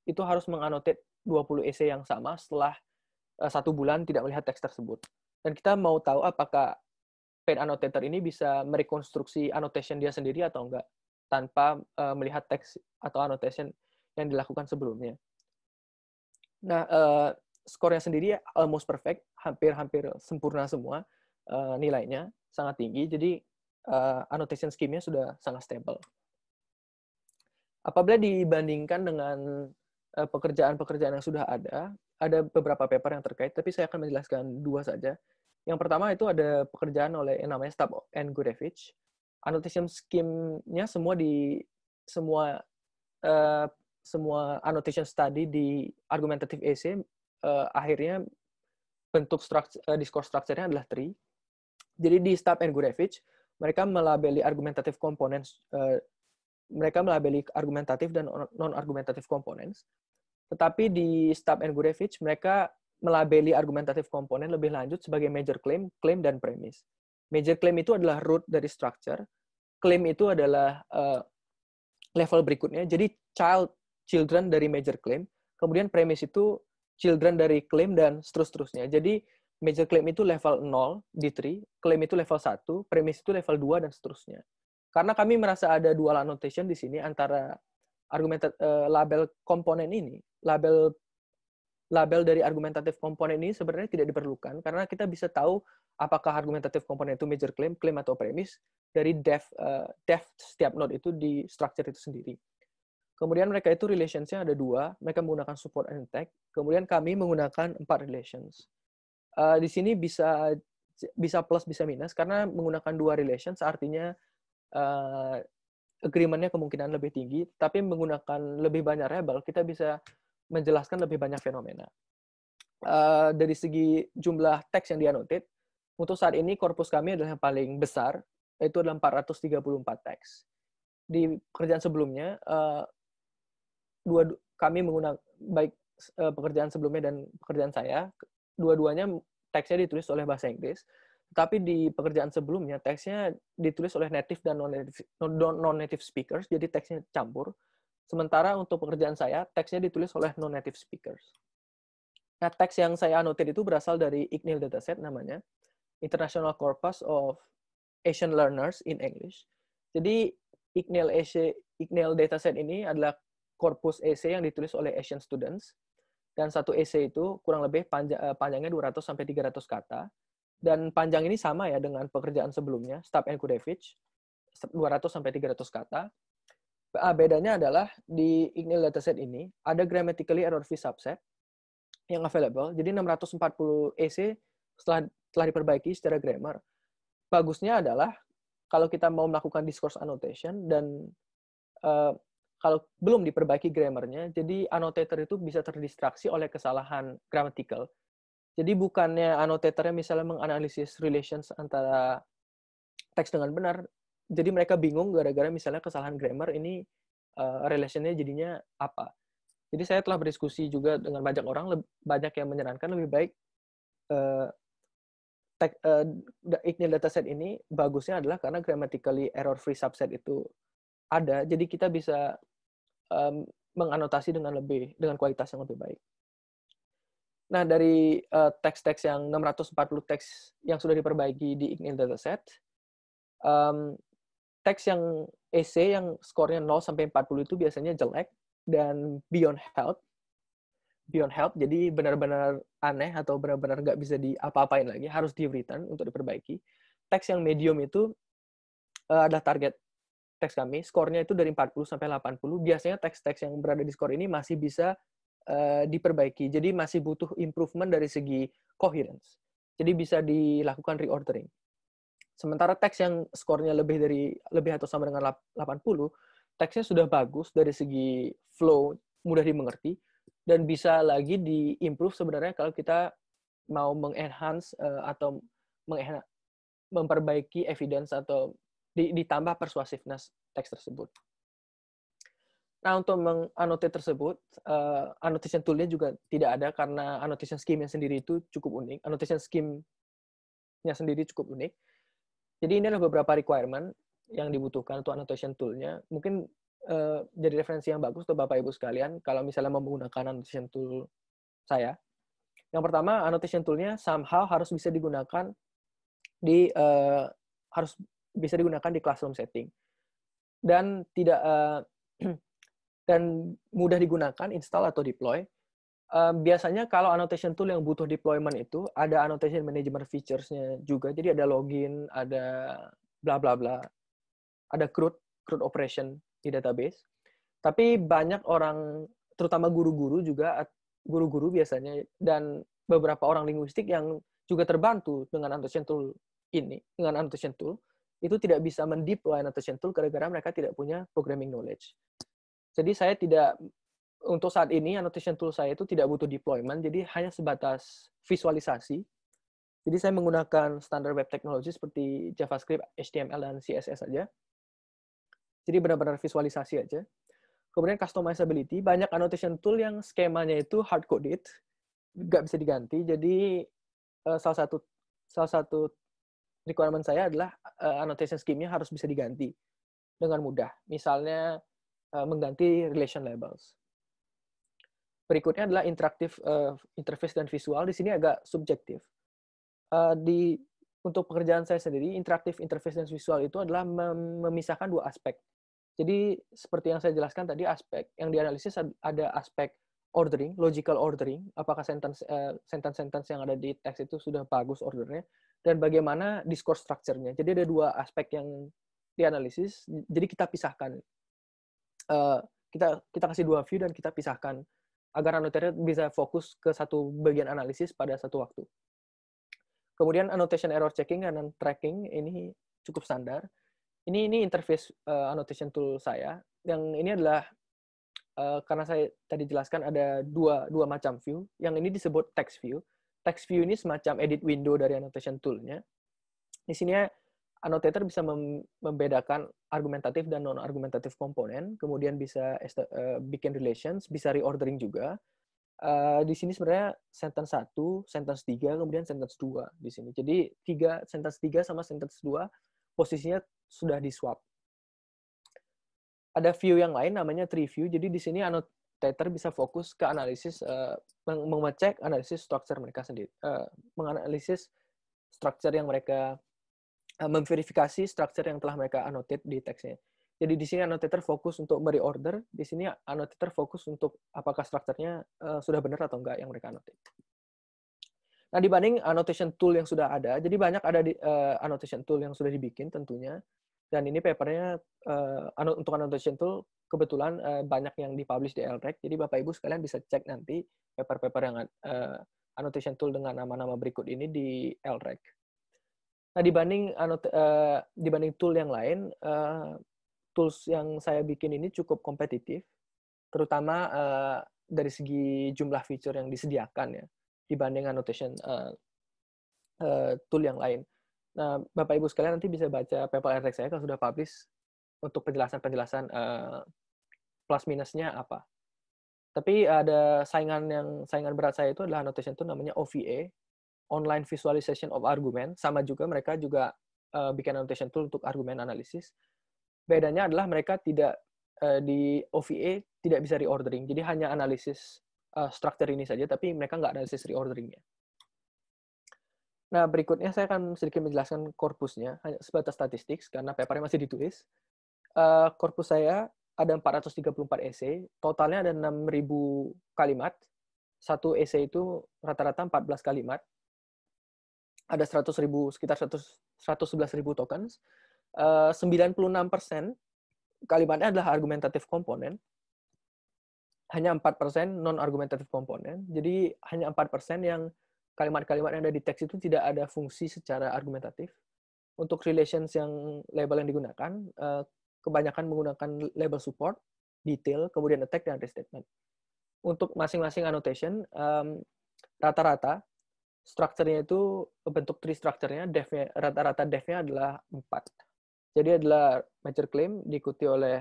itu harus mengannotate 20 essay yang sama setelah eh, satu bulan tidak melihat teks tersebut. Dan kita mau tahu apakah paid annotator ini bisa merekonstruksi annotation dia sendiri atau enggak tanpa uh, melihat teks atau annotation yang dilakukan sebelumnya. Nah, uh, skornya sendiri almost perfect, hampir-hampir sempurna semua uh, nilainya, sangat tinggi. Jadi uh, annotation scheme-nya sudah sangat stable. Apabila dibandingkan dengan pekerjaan-pekerjaan yang sudah ada, ada beberapa paper yang terkait, tapi saya akan menjelaskan dua saja. Yang pertama itu ada pekerjaan oleh yang namanya Stab and Gurevich annotation scheme-nya semua di semua uh, semua annotation study di argumentative essay uh, akhirnya bentuk structure, uh, discourse structure-nya adalah tree. Jadi di Stab and Gurevich, mereka melabeli argumentative components uh, mereka melabeli argumentatif dan non argumentative components. Tetapi di Stab and Gurevich, mereka melabeli argumentative component lebih lanjut sebagai major claim, claim, dan premise. Major claim itu adalah root dari structure. Claim itu adalah uh, level berikutnya. Jadi child, children dari major claim. Kemudian premise itu children dari claim dan seterusnya. Jadi major claim itu level 0 di tree, claim itu level 1, premise itu level 2 dan seterusnya. Karena kami merasa ada dual annotation di sini antara argumen uh, eh, label komponen ini, label label dari argumentatif komponen ini sebenarnya tidak diperlukan karena kita bisa tahu apakah argumentatif komponen itu major claim, claim atau premis dari depth, uh, eh, depth setiap node itu di structure itu sendiri. Kemudian mereka itu relationsnya ada dua, mereka menggunakan support and attack. Kemudian kami menggunakan empat relations. Uh, di sini bisa bisa plus bisa minus karena menggunakan dua relations artinya uh, agreementnya kemungkinan lebih tinggi, tapi menggunakan lebih banyak rebel kita bisa menjelaskan lebih banyak fenomena. Uh, dari segi jumlah teks yang dianotit, untuk saat ini korpus kami adalah yang paling besar, yaitu adalah 434 teks. Di pekerjaan sebelumnya, uh, dua kami menggunakan baik uh, pekerjaan sebelumnya dan pekerjaan saya, dua-duanya teksnya ditulis oleh bahasa Inggris, tapi di pekerjaan sebelumnya teksnya ditulis oleh native dan non-native non -native speakers, jadi teksnya campur. Sementara untuk pekerjaan saya, teksnya ditulis oleh non-native speakers. Nah, teks yang saya anotir itu berasal dari ICNIL dataset namanya, International Corpus of Asian Learners in English. Jadi, ICNIL, Asia, ICNIL dataset ini adalah korpus essay yang ditulis oleh Asian students, dan satu essay itu kurang lebih panjang, eh, panjangnya 200-300 kata, dan panjang ini sama ya dengan pekerjaan sebelumnya, Stab and Kudevich, 200-300 kata, Ah, bedanya adalah di Ignil dataset ini ada grammatically error free subset yang available. Jadi 640 EC e setelah telah diperbaiki secara grammar. Bagusnya adalah kalau kita mau melakukan discourse annotation dan uh, kalau belum diperbaiki grammarnya, jadi annotator itu bisa terdistraksi oleh kesalahan grammatical. Jadi bukannya annotatornya misalnya menganalisis relations antara teks dengan benar, jadi mereka bingung gara-gara misalnya kesalahan grammar ini uh, relationnya jadinya apa. Jadi saya telah berdiskusi juga dengan banyak orang, banyak yang menyarankan lebih baik uh, uh, dataset ini bagusnya adalah karena grammatically error-free subset itu ada, jadi kita bisa um, menganotasi dengan lebih dengan kualitas yang lebih baik. Nah, dari teks teks-teks yang 640 teks yang sudah diperbaiki di ignil dataset, um, teks yang essay yang skornya 0 sampai 40 itu biasanya jelek dan beyond help beyond help jadi benar-benar aneh atau benar-benar nggak bisa diapa-apain lagi harus di return untuk diperbaiki teks yang medium itu uh, eh, ada target teks kami skornya itu dari 40 sampai 80 biasanya teks-teks yang berada di skor ini masih bisa uh, diperbaiki jadi masih butuh improvement dari segi coherence jadi bisa dilakukan reordering Sementara teks yang skornya lebih dari lebih atau sama dengan 80, teksnya sudah bagus dari segi flow, mudah dimengerti dan bisa lagi diimprove sebenarnya kalau kita mau mengenhance uh, atau mengenhance, memperbaiki evidence atau di, ditambah persuasiveness teks tersebut. Nah, untuk mengannotate tersebut, uh, annotation tool-nya juga tidak ada karena annotation scheme yang sendiri itu cukup unik. Annotation scheme-nya sendiri cukup unik jadi ini adalah beberapa requirement yang dibutuhkan untuk annotation tool-nya. Mungkin uh, jadi referensi yang bagus untuk Bapak Ibu sekalian kalau misalnya mau menggunakan annotation tool saya. Yang pertama, annotation tool-nya somehow harus bisa digunakan di uh, harus bisa digunakan di classroom setting dan tidak uh, dan mudah digunakan install atau deploy um, biasanya kalau annotation tool yang butuh deployment itu ada annotation management features-nya juga. Jadi ada login, ada bla bla bla. Ada CRUD, CRUD operation di database. Tapi banyak orang terutama guru-guru juga guru-guru biasanya dan beberapa orang linguistik yang juga terbantu dengan annotation tool ini, dengan annotation tool itu tidak bisa mendeploy annotation tool gara-gara mereka tidak punya programming knowledge. Jadi saya tidak untuk saat ini annotation ya, tool saya itu tidak butuh deployment, jadi hanya sebatas visualisasi. Jadi saya menggunakan standar web teknologi seperti JavaScript, HTML, dan CSS saja. Jadi benar-benar visualisasi aja. Kemudian customizability, banyak annotation tool yang skemanya itu hard coded, nggak bisa diganti. Jadi eh, salah satu salah satu requirement saya adalah eh, annotation scheme-nya harus bisa diganti dengan mudah. Misalnya eh, mengganti relation labels Berikutnya adalah interaktif uh, interface dan visual. Di sini agak subjektif. Uh, di untuk pekerjaan saya sendiri, interaktif interface dan visual itu adalah mem memisahkan dua aspek. Jadi seperti yang saya jelaskan tadi, aspek yang dianalisis ada aspek ordering, logical ordering, apakah sentence uh, eh, sentence sentence yang ada di teks itu sudah bagus ordernya, dan bagaimana discourse structure-nya. Jadi ada dua aspek yang dianalisis. Jadi kita pisahkan, uh, kita kita kasih dua view dan kita pisahkan agar annotator bisa fokus ke satu bagian analisis pada satu waktu. Kemudian annotation error checking dan tracking ini cukup standar. Ini ini interface uh, annotation tool saya. Yang ini adalah uh, karena saya tadi jelaskan ada dua dua macam view. Yang ini disebut text view. Text view ini semacam edit window dari annotation toolnya. Di sini annotator bisa mem membedakan argumentatif dan non-argumentatif komponen, kemudian bisa uh, bikin relations, bisa reordering juga. Uh, di sini sebenarnya sentence 1, sentence 3, kemudian sentence 2 di sini. Jadi tiga sentence 3 sama sentence 2 posisinya sudah di swap. Ada view yang lain namanya tree view. Jadi di sini annotator bisa fokus ke analisis uh, mengecek analisis structure mereka sendiri, uh, menganalisis structure yang mereka Eh, memverifikasi structure yang telah mereka annotate di teksnya. Jadi di sini annotator fokus untuk order, di sini annotator fokus untuk apakah strukturnya uh, eh, sudah benar atau enggak yang mereka annotate. Nah, dibanding annotation tool yang sudah ada, jadi banyak ada di, uh, annotation tool yang sudah dibikin tentunya. Dan ini papernya uh, untuk annotation tool kebetulan uh, banyak yang dipublish di LREC. Jadi Bapak Ibu sekalian bisa cek nanti paper-paper yang uh, annotation tool dengan nama-nama berikut ini di LREC. Nah, dibanding uh, dibanding tool yang lain, uh, tools yang saya bikin ini cukup kompetitif, terutama uh, dari segi jumlah fitur yang disediakan ya, dibanding annotation uh, uh, tool yang lain. Nah, Bapak Ibu sekalian nanti bisa baca paper RTX saya kalau sudah publish untuk penjelasan-penjelasan uh, plus minusnya apa. Tapi ada saingan yang saingan berat saya itu adalah annotation itu namanya OVA online visualization of argument, sama juga mereka juga uh, bikin annotation tool untuk argument analysis. Bedanya adalah mereka tidak uh, di OVA tidak bisa reordering, jadi hanya analisis uh, structure ini saja, tapi mereka nggak analisis reorderingnya. Nah, berikutnya saya akan sedikit menjelaskan korpusnya, hanya sebatas statistik, karena papernya masih ditulis. Uh, korpus saya ada 434 essay, e totalnya ada 6.000 kalimat. Satu essay itu rata-rata 14 kalimat, ada 100 ribu, sekitar 100, 111 ribu tokens. Eh, uh, 96 persen kalimatnya adalah argumentatif komponen. Hanya 4 persen non-argumentatif komponen. Jadi hanya 4 persen yang kalimat-kalimat yang ada di teks itu tidak ada fungsi secara argumentatif. Untuk relations yang label yang digunakan, eh, kebanyakan menggunakan label support, detail, kemudian attack, dan restatement. Untuk masing-masing annotation, rata-rata strukturnya itu bentuk tree strukturnya devnya rata-rata devnya adalah empat. Jadi adalah major claim diikuti oleh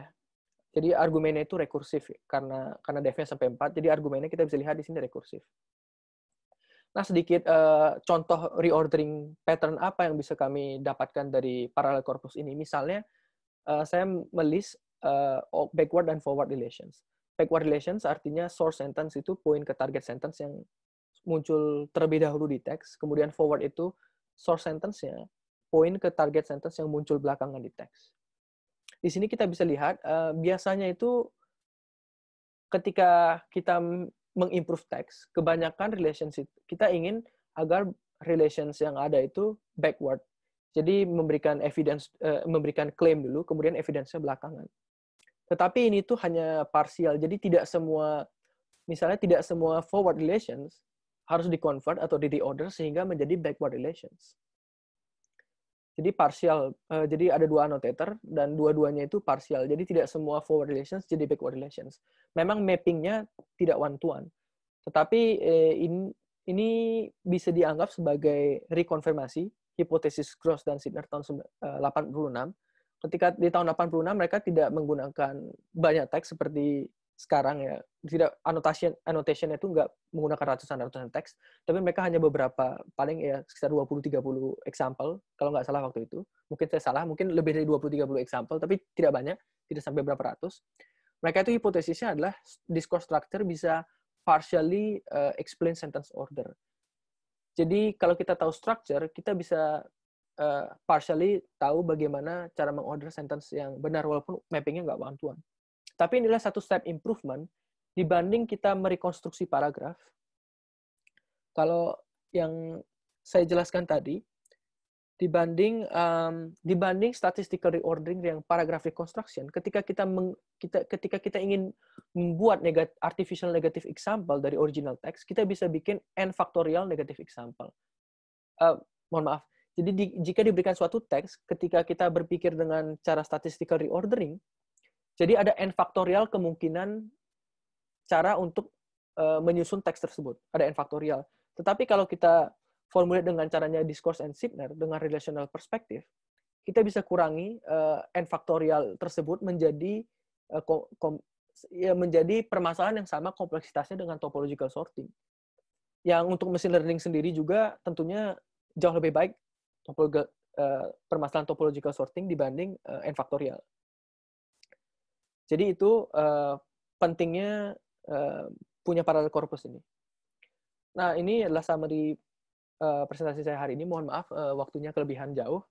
jadi argumennya itu rekursif karena karena devnya sampai empat. Jadi argumennya kita bisa lihat di sini rekursif. Nah, sedikit uh, contoh reordering pattern apa yang bisa kami dapatkan dari parallel corpus ini. Misalnya uh, saya melis uh, backward dan forward relations. Backward relations artinya source sentence itu poin ke target sentence yang muncul terlebih dahulu di teks, kemudian forward itu source sentence-nya, poin ke target sentence yang muncul belakangan di teks. Di sini kita bisa lihat, eh, biasanya itu ketika kita mengimprove teks, kebanyakan relationship, kita ingin agar relations yang ada itu backward. Jadi memberikan evidence, eh, memberikan claim dulu, kemudian evidence-nya belakangan. Tetapi ini tuh hanya parsial, jadi tidak semua, misalnya tidak semua forward relations harus di dikonvert atau di reorder sehingga menjadi backward relations. Jadi partial, uh, jadi ada dua annotator dan dua-duanya itu partial. Jadi tidak semua forward relations jadi backward relations. Memang mappingnya tidak one to one, tetapi eh, ini, ini bisa dianggap sebagai rekonfirmasi hipotesis Gross dan Sidner tahun 86. Eh, Ketika di tahun 86 mereka tidak menggunakan banyak teks seperti sekarang ya tidak annotation annotationnya itu nggak menggunakan ratusan ratusan teks tapi mereka hanya beberapa paling ya sekitar 20 30 example kalau nggak salah waktu itu mungkin saya salah mungkin lebih dari 20 30 example tapi tidak banyak tidak sampai berapa ratus mereka itu hipotesisnya adalah discourse structure bisa partially uh, explain sentence order jadi kalau kita tahu structure kita bisa uh, partially tahu bagaimana cara mengorder sentence yang benar walaupun mappingnya nggak one to one tapi inilah satu step improvement dibanding kita merekonstruksi paragraf. Kalau yang saya jelaskan tadi, dibanding um, dibanding statistical reordering yang paragraf reconstruction ketika kita meng, kita ketika kita ingin membuat negat, artificial negative example dari original text kita bisa bikin n factorial negative example uh, mohon maaf jadi di, jika diberikan suatu teks ketika kita berpikir dengan cara statistical reordering jadi ada n faktorial kemungkinan cara untuk uh, menyusun teks tersebut. Ada n faktorial. Tetapi kalau kita formulir dengan caranya discourse and Signer dengan relational perspective, kita bisa kurangi uh, n faktorial tersebut menjadi uh, kom, kom, ya, menjadi permasalahan yang sama kompleksitasnya dengan topological sorting. Yang untuk machine learning sendiri juga tentunya jauh lebih baik topologi, uh, permasalahan topological sorting dibanding uh, n faktorial. Jadi itu uh, pentingnya uh, punya paralel korpus ini. Nah, ini adalah summary uh, presentasi saya hari ini. Mohon maaf uh, waktunya kelebihan jauh.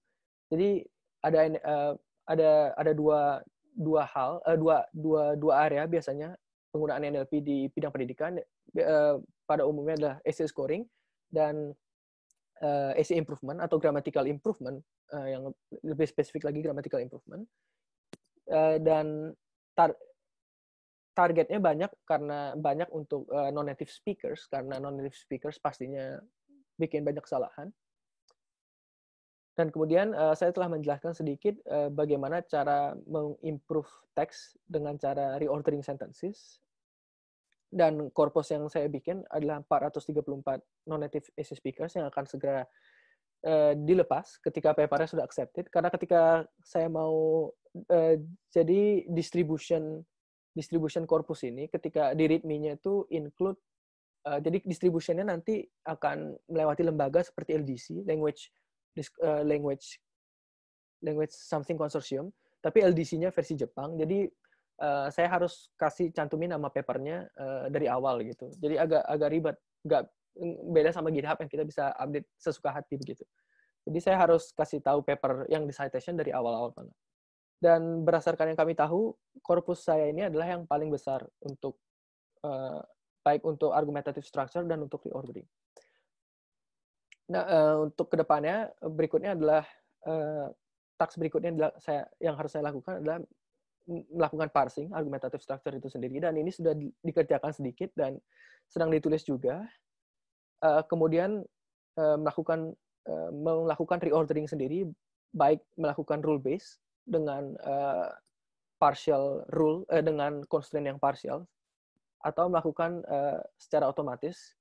Jadi ada uh, ada ada dua dua hal, uh, dua dua dua area biasanya penggunaan NLP di bidang pendidikan uh, pada umumnya adalah essay scoring dan uh, essay improvement atau grammatical improvement uh, yang lebih spesifik lagi grammatical improvement uh, dan tar targetnya banyak karena banyak untuk uh, eh, non native speakers karena non native speakers pastinya bikin banyak kesalahan dan kemudian uh, saya telah menjelaskan sedikit uh, bagaimana cara mengimprove teks dengan cara reordering sentences dan korpus yang saya bikin adalah 434 non-native AC speakers yang akan segera uh, dilepas ketika papernya sudah accepted karena ketika saya mau Eh, jadi distribution distribution corpus ini ketika di readme-nya itu include uh, jadi distributionnya nanti akan melewati lembaga seperti LDC language uh, language language something consortium tapi LDC-nya versi Jepang jadi uh, saya harus kasih cantumin nama papernya uh, dari awal gitu jadi agak agak ribet nggak beda sama GitHub yang kita bisa update sesuka hati begitu jadi saya harus kasih tahu paper yang di citation dari awal-awal banget. Dan berdasarkan yang kami tahu, korpus saya ini adalah yang paling besar untuk uh, baik untuk argumentative structure dan untuk reordering. Nah, uh, untuk kedepannya berikutnya adalah uh, task berikutnya adalah saya yang harus saya lakukan adalah melakukan parsing argumentative structure itu sendiri dan ini sudah di, dikerjakan sedikit dan sedang ditulis juga. Uh, kemudian uh, melakukan uh, melakukan reordering sendiri baik melakukan rule based dengan uh, partial rule eh, dengan constraint yang partial atau melakukan uh, secara otomatis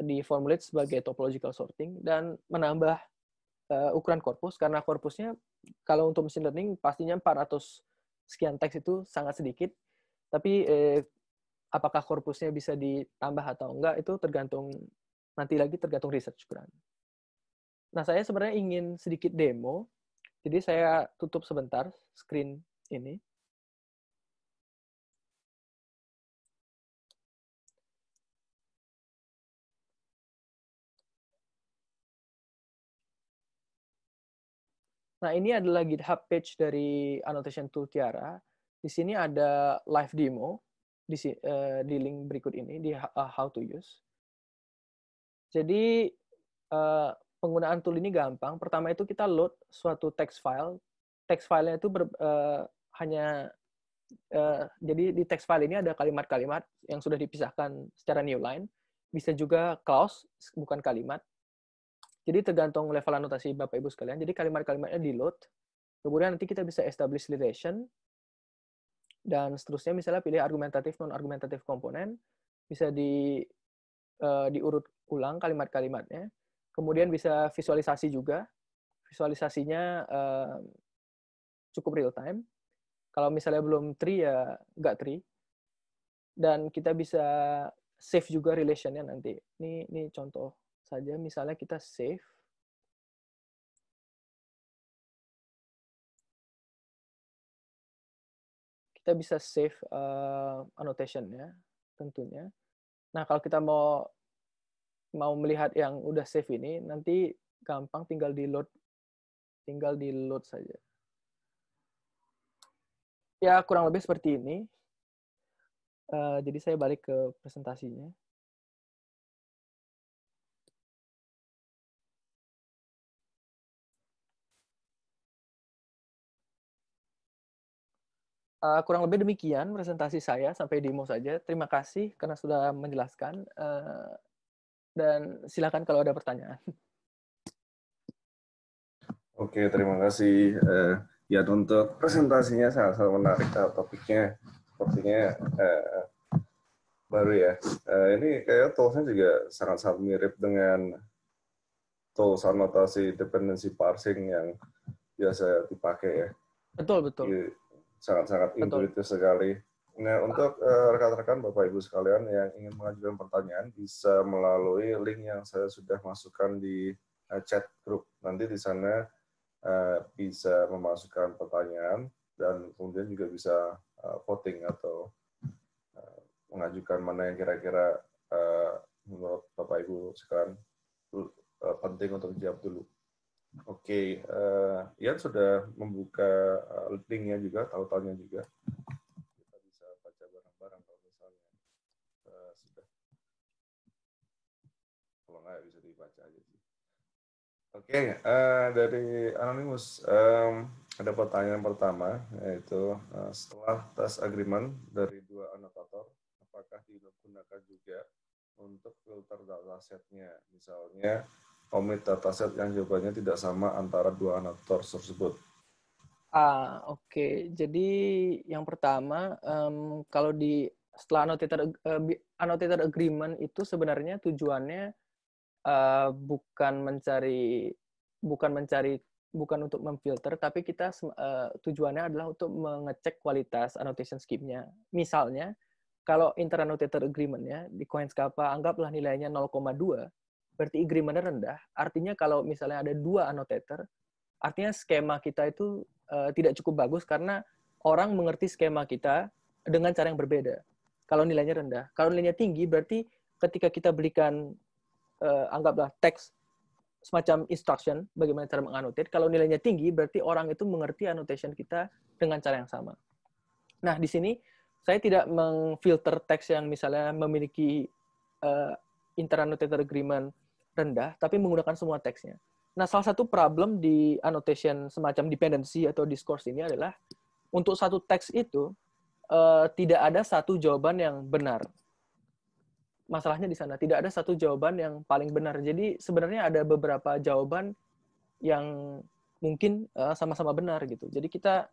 eh, di formulate sebagai topological sorting dan menambah uh, ukuran korpus karena korpusnya kalau untuk machine learning pastinya 400 sekian teks itu sangat sedikit tapi eh, apakah korpusnya bisa ditambah atau enggak itu tergantung nanti lagi tergantung research grant. Nah, saya sebenarnya ingin sedikit demo jadi saya tutup sebentar screen ini. Nah, ini adalah GitHub page dari Annotation Tool Tiara. Di sini ada live demo di, uh, di link berikut ini, di uh, How to Use. Jadi, uh, penggunaan tool ini gampang. Pertama itu kita load suatu text file. Text file-nya itu ber, uh, hanya uh, jadi di text file ini ada kalimat-kalimat yang sudah dipisahkan secara new line. Bisa juga clause, bukan kalimat. Jadi tergantung level anotasi Bapak Ibu sekalian. Jadi kalimat-kalimatnya di load. Kemudian nanti kita bisa establish relation dan seterusnya misalnya pilih argumentatif non argumentatif komponen bisa di uh, diurut ulang kalimat-kalimatnya kemudian bisa visualisasi juga visualisasinya uh, cukup real time kalau misalnya belum tri ya nggak tri dan kita bisa save juga relationnya nanti ini ini contoh saja misalnya kita save kita bisa save uh, eh, annotation ya tentunya. Nah kalau kita mau mau melihat yang udah save ini nanti gampang tinggal di load tinggal di load saja ya kurang lebih seperti ini uh, jadi saya balik ke presentasinya Uh, kurang lebih demikian presentasi saya sampai demo saja. Terima kasih karena sudah menjelaskan. Uh, dan silakan kalau ada pertanyaan. Oke, terima kasih. Uh, ya, untuk presentasinya sangat-sangat menarik. Topiknya sepertinya uh, eh, baru ya. Uh, ini kayak toolsnya juga sangat-sangat mirip dengan tools notasi dependency parsing yang biasa dipakai ya. Betul, betul. Sangat-sangat intuitif sekali. Nah, untuk eh, rekan-rekan Bapak Ibu sekalian yang ingin mengajukan pertanyaan bisa melalui link yang saya sudah masukkan di uh, chat grup. Nanti di sana uh, bisa memasukkan pertanyaan dan kemudian juga bisa uh, voting atau uh, mengajukan mana yang kira-kira uh, menurut Bapak Ibu sekalian uh, penting untuk dijawab dulu. Oke, okay, uh, Ian sudah membuka linknya juga, tautannya juga. nggak bisa dibaca aja sih. Oke, okay, uh, eh, dari Anonymous um, ada pertanyaan pertama yaitu uh, setelah tes agreement dari dua anotator, apakah digunakan juga untuk filter datasetnya? Misalnya komit dataset yang jawabannya tidak sama antara dua anotator tersebut. Ah, oke. Okay. Jadi yang pertama, um, kalau di setelah annotator, uh, annotator agreement itu sebenarnya tujuannya Eh, bukan mencari bukan mencari bukan untuk memfilter tapi kita uh, tujuannya adalah untuk mengecek kualitas annotation scheme-nya. Misalnya kalau interannotator agreement-nya di Coinscapa anggaplah nilainya 0,2 berarti agreement-nya rendah. Artinya kalau misalnya ada dua annotator artinya skema kita itu uh, tidak cukup bagus karena orang mengerti skema kita dengan cara yang berbeda. Kalau nilainya rendah, kalau nilainya tinggi berarti ketika kita belikan uh, anggaplah teks semacam instruction bagaimana cara menganotir. Kalau nilainya tinggi, berarti orang itu mengerti annotation kita dengan cara yang sama. Nah, di sini saya tidak mengfilter teks yang misalnya memiliki uh, interannotator agreement rendah, tapi menggunakan semua teksnya. Nah, salah satu problem di annotation semacam dependency atau discourse ini adalah untuk satu teks itu uh, tidak ada satu jawaban yang benar masalahnya di sana. Tidak ada satu jawaban yang paling benar. Jadi sebenarnya ada beberapa jawaban yang mungkin eh, sama-sama uh, benar gitu. Jadi kita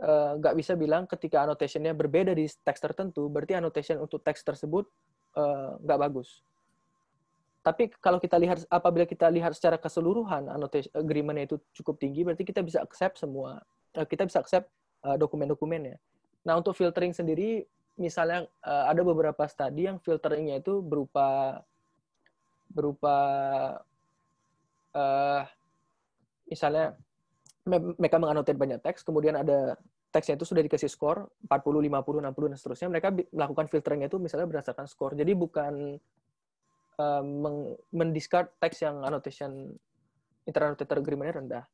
eh, nggak uh, bisa bilang ketika annotationnya berbeda di teks tertentu, berarti annotation untuk teks tersebut eh, nggak uh, bagus. Tapi kalau kita lihat apabila kita lihat secara keseluruhan annotation agreement itu cukup tinggi, berarti kita bisa accept semua, uh, kita bisa accept uh, dokumen-dokumennya. Nah untuk filtering sendiri misalnya uh, ada beberapa studi yang filteringnya itu berupa berupa uh, misalnya mereka menganotir banyak teks, kemudian ada teksnya itu sudah dikasih skor 40, 50, 60 dan seterusnya. Mereka melakukan filteringnya itu misalnya berdasarkan skor. Jadi bukan uh, mendiscard teks yang annotation interannotator agreement-nya rendah.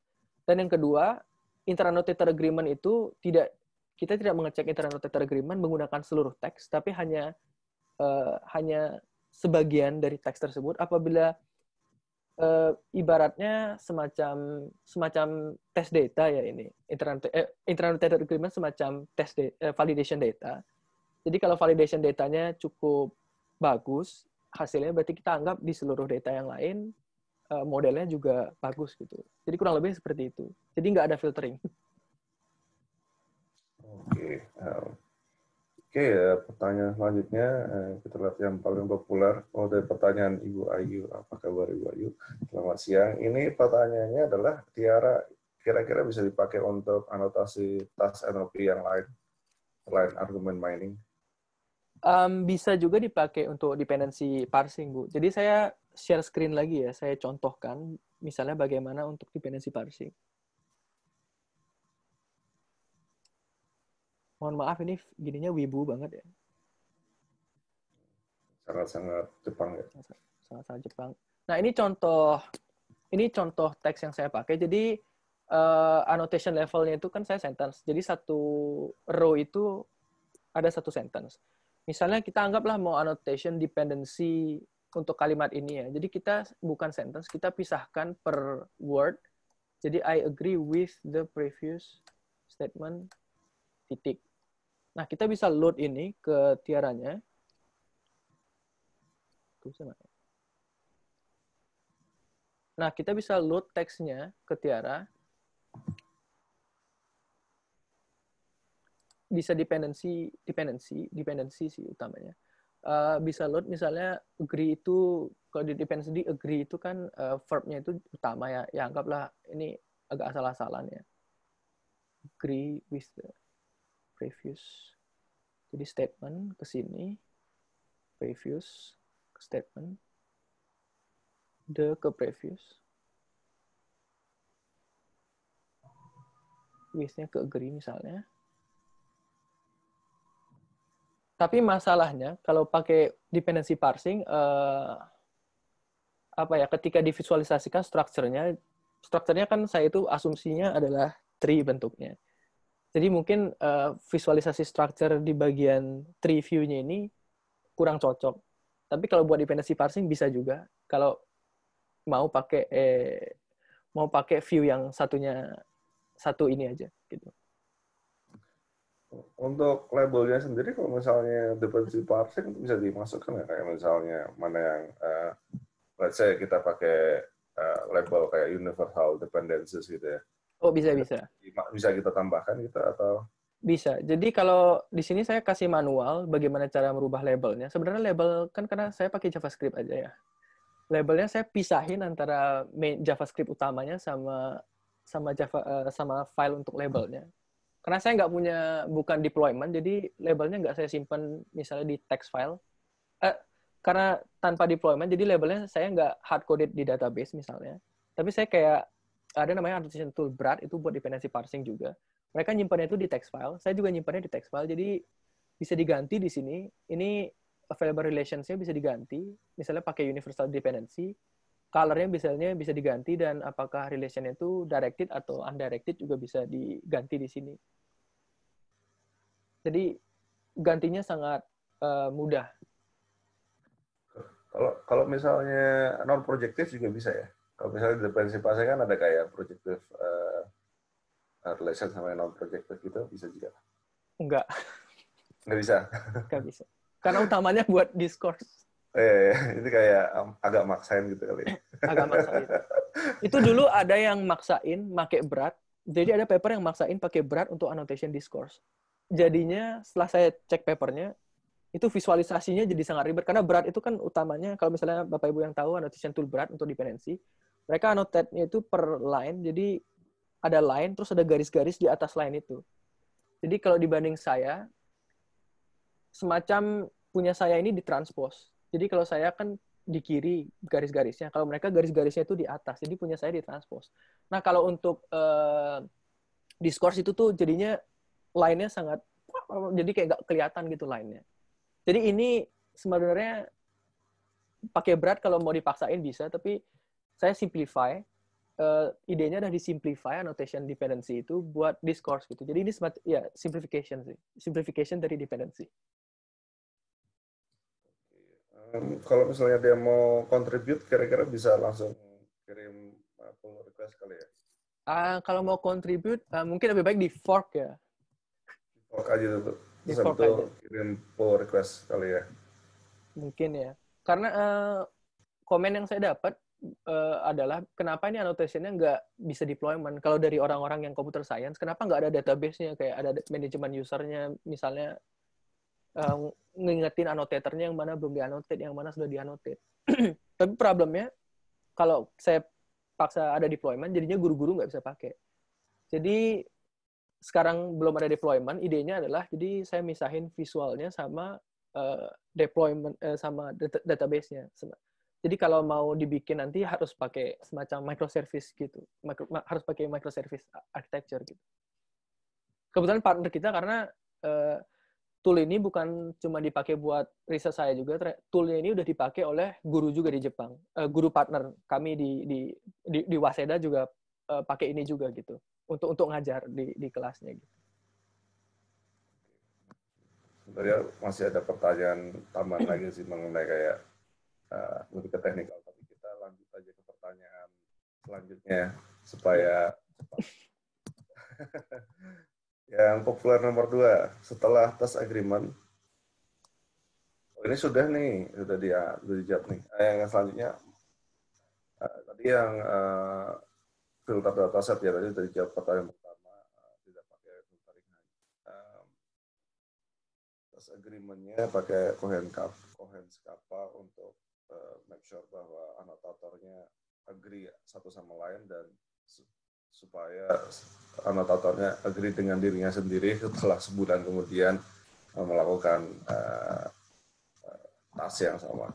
Dan yang kedua, interannotator agreement itu tidak kita tidak mengecek internal protector agreement menggunakan seluruh teks, tapi hanya uh, hanya sebagian dari teks tersebut. Apabila uh, ibaratnya semacam semacam tes data ya ini internal eh, agreement semacam tes de, eh, validation data. Jadi kalau validation datanya cukup bagus, hasilnya berarti kita anggap di seluruh data yang lain eh, modelnya juga bagus gitu. Jadi kurang lebih seperti itu. Jadi nggak ada filtering. Eh, oke, okay, eh, pertanyaan selanjutnya eh, kita lihat yang paling populer. Oh dari pertanyaan Ibu Ayu, apa kabar Ibu Ayu? Selamat siang. Ini pertanyaannya adalah tiara kira-kira bisa dipakai untuk anotasi tas NLP yang lain selain argument mining? Um, bisa juga dipakai untuk dependency parsing, Bu. Jadi saya share screen lagi ya, saya contohkan misalnya bagaimana untuk dependency parsing. mohon maaf ini gininya wibu banget ya. Sangat-sangat Jepang ya. Sangat-sangat Jepang. Nah ini contoh ini contoh teks yang saya pakai. Jadi uh, annotation levelnya itu kan saya sentence. Jadi satu row itu ada satu sentence. Misalnya kita anggaplah mau annotation dependency untuk kalimat ini ya. Jadi kita bukan sentence, kita pisahkan per word. Jadi I agree with the previous statement titik. Nah, kita bisa load ini ke tiaranya. Nah, kita bisa load teksnya ke tiara. Bisa dependency dependency dependency sih utamanya. Uh, bisa load misalnya agree itu kalau di dependency agree itu kan uh, verbnya itu utama ya ya anggaplah ini agak salah asalan ya. agree with the, previous. Jadi statement ke sini, previous, ke statement, the ke previous, with ke agree misalnya. Tapi masalahnya kalau pakai dependency parsing, eh, apa ya? Ketika divisualisasikan strukturnya, strukturnya kan saya itu asumsinya adalah tree bentuknya. Jadi mungkin uh, visualisasi structure di bagian tree view-nya ini kurang cocok. Tapi kalau buat dependency parsing bisa juga. Kalau mau pakai eh, mau pakai view yang satunya satu ini aja gitu. Untuk labelnya sendiri kalau misalnya dependency parsing bisa dimasukkan ya kayak misalnya mana yang uh, let's say kita pakai uh, label kayak universal dependencies gitu ya Oh bisa bisa. Bisa kita tambahkan kita gitu, atau? Bisa. Jadi kalau di sini saya kasih manual bagaimana cara merubah labelnya. Sebenarnya label kan karena saya pakai JavaScript aja ya. Labelnya saya pisahin antara main JavaScript utamanya sama sama Java eh, sama file untuk labelnya. Karena saya nggak punya bukan deployment, jadi labelnya nggak saya simpan misalnya di text file. Eh, karena tanpa deployment, jadi labelnya saya nggak hard coded di database misalnya. Tapi saya kayak ada namanya annotation tool berat itu buat dependency parsing juga. Mereka nyimpannya itu di text file. Saya juga nyimpannya di text file. Jadi bisa diganti di sini. Ini available relationsnya bisa diganti. Misalnya pakai universal dependency. Color-nya misalnya bisa diganti dan apakah relation itu directed atau undirected juga bisa diganti di sini. Jadi gantinya sangat uh, mudah. Kalau kalau misalnya non projective juga bisa ya? kalau misalnya di dependensi fase kan ada kayak projective eh, uh, relation sama non projektif gitu bisa juga enggak enggak bisa enggak bisa karena utamanya buat discourse oh, iya, iya. itu kayak um, agak maksain gitu kali. agak maksain. Itu dulu ada yang maksain pakai berat. Jadi ada paper yang maksain pakai berat untuk annotation discourse. Jadinya setelah saya cek papernya, itu visualisasinya jadi sangat ribet karena berat itu kan utamanya kalau misalnya Bapak Ibu yang tahu annotation tool berat untuk dependensi mereka annotate-nya itu per line jadi ada line terus ada garis-garis di atas line itu jadi kalau dibanding saya semacam punya saya ini ditranspose jadi kalau saya kan di kiri garis-garisnya kalau mereka garis-garisnya itu di atas jadi punya saya ditranspose nah kalau untuk uh, discourse itu tuh jadinya line-nya sangat jadi kayak nggak kelihatan gitu line-nya jadi ini sebenarnya pakai berat kalau mau dipaksain bisa tapi saya simplify uh, idenya dari simplify annotation dependency itu buat discourse gitu. Jadi ini semacam ya simplification sih, simplification dari dependency. Um, kalau misalnya dia mau contribute, kira-kira bisa langsung kirim eh, pull request kali ya? Uh, kalau mau contribute, uh, mungkin lebih baik di fork ya. Di fork aja tuh. Di fork aja. Kirim pull request kali ya. Mungkin ya. Karena uh, komen yang saya dapat uh, adalah kenapa ini annotation-nya nggak bisa deployment. Kalau dari orang-orang yang computer science, kenapa nggak ada database-nya, kayak ada manajemen usernya, misalnya um, ngingetin annotatornya yang mana belum di-annotate, yang mana sudah di-annotate. Tapi problemnya, kalau saya paksa ada deployment, jadinya guru-guru nggak bisa pakai. Jadi sekarang belum ada deployment, idenya adalah jadi saya misahin visualnya sama uh, deployment uh, sama data database-nya jadi kalau mau dibikin nanti harus pakai semacam microservice gitu, micro, harus pakai microservice architecture gitu. Kebetulan partner kita karena uh, tool ini bukan cuma dipakai buat riset saya juga, toolnya ini udah dipakai oleh guru juga di Jepang, uh, guru partner kami di di di, di Waseda juga uh, pakai ini juga gitu untuk untuk ngajar di di kelasnya gitu. Sebenarnya masih ada pertanyaan tambahan lagi sih mengenai kayak uh, lebih ke teknikal tapi kita lanjut aja ke pertanyaan selanjutnya supaya yang populer nomor dua setelah tes agreement oh, ini sudah nih sudah dia sudah dijawab nih eh, yang selanjutnya uh, tadi yang uh, filter dataset ya tadi sudah dijawab pertanyaan pertama uh, tidak pakai filtering uh, tes agreementnya pakai Cohen cup Cohen scapa untuk uh, make sure bahwa anotatornya agree satu sama lain dan supaya anotatornya agree dengan dirinya sendiri setelah sebulan kemudian uh, melakukan uh, tas yang sama.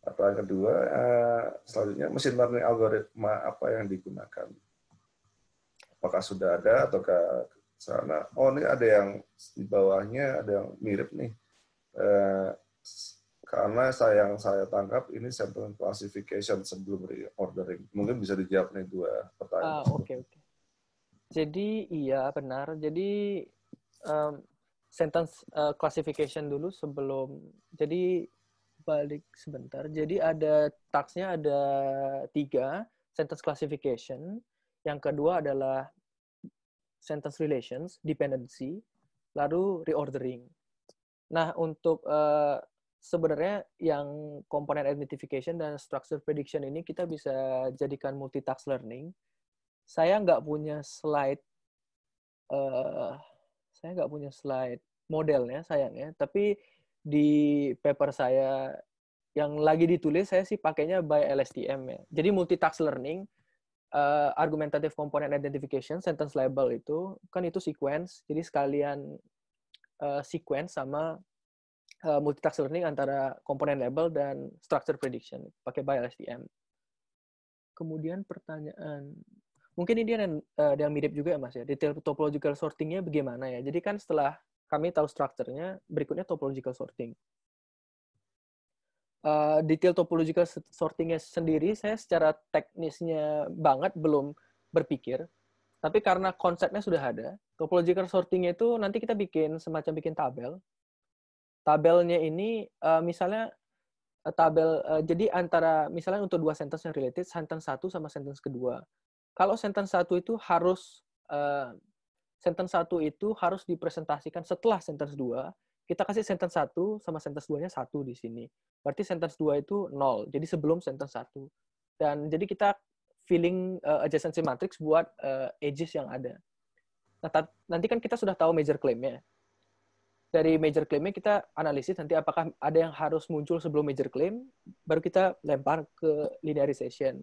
Atau yang kedua, uh, selanjutnya mesin learning algoritma apa yang digunakan. Apakah sudah ada ataukah sana? Oh, ini ada yang di bawahnya ada yang mirip nih. Uh, karena saya, yang saya tangkap ini sampling classification sebelum reordering. Mungkin bisa dijawab nih dua pertanyaan. Ah, oke, uh, oke. Okay, okay. Jadi iya benar. Jadi um, sentence uh, classification dulu sebelum jadi balik sebentar. Jadi ada taksnya ada tiga sentence classification. Yang kedua adalah sentence relations, dependency, lalu reordering. Nah untuk uh, sebenarnya yang komponen identification dan structure prediction ini kita bisa jadikan multitask learning. Saya nggak punya slide, uh, saya nggak punya slide modelnya sayangnya, tapi di paper saya yang lagi ditulis saya sih pakainya by LSTM ya. Jadi multitask learning, uh, argumentative component identification, sentence label itu kan itu sequence, jadi sekalian uh, sequence sama uh, eh, multitask learning antara komponen label dan structure prediction pakai by LSTM. Kemudian pertanyaan, mungkin ini dia yang, uh, yang mirip juga ya mas ya, detail topological sortingnya bagaimana ya? Jadi kan setelah kami tahu strukturnya, berikutnya topological sorting. Uh, detail topological sortingnya sendiri saya secara teknisnya banget belum berpikir, tapi karena konsepnya sudah ada, topological sortingnya itu nanti kita bikin semacam bikin tabel tabelnya ini uh, misalnya uh, tabel uh, jadi antara misalnya untuk dua sentence yang related sentence satu sama sentence kedua kalau sentence satu itu harus uh, sentence satu itu harus dipresentasikan setelah sentence dua kita kasih sentence satu sama sentence duanya satu di sini berarti sentence dua itu nol jadi sebelum sentence satu dan jadi kita feeling uh, adjacency matrix buat uh, edges yang ada nah nanti kan kita sudah tahu major claim-nya dari major claimnya kita analisis nanti apakah ada yang harus muncul sebelum major claim, baru kita lempar ke linearization.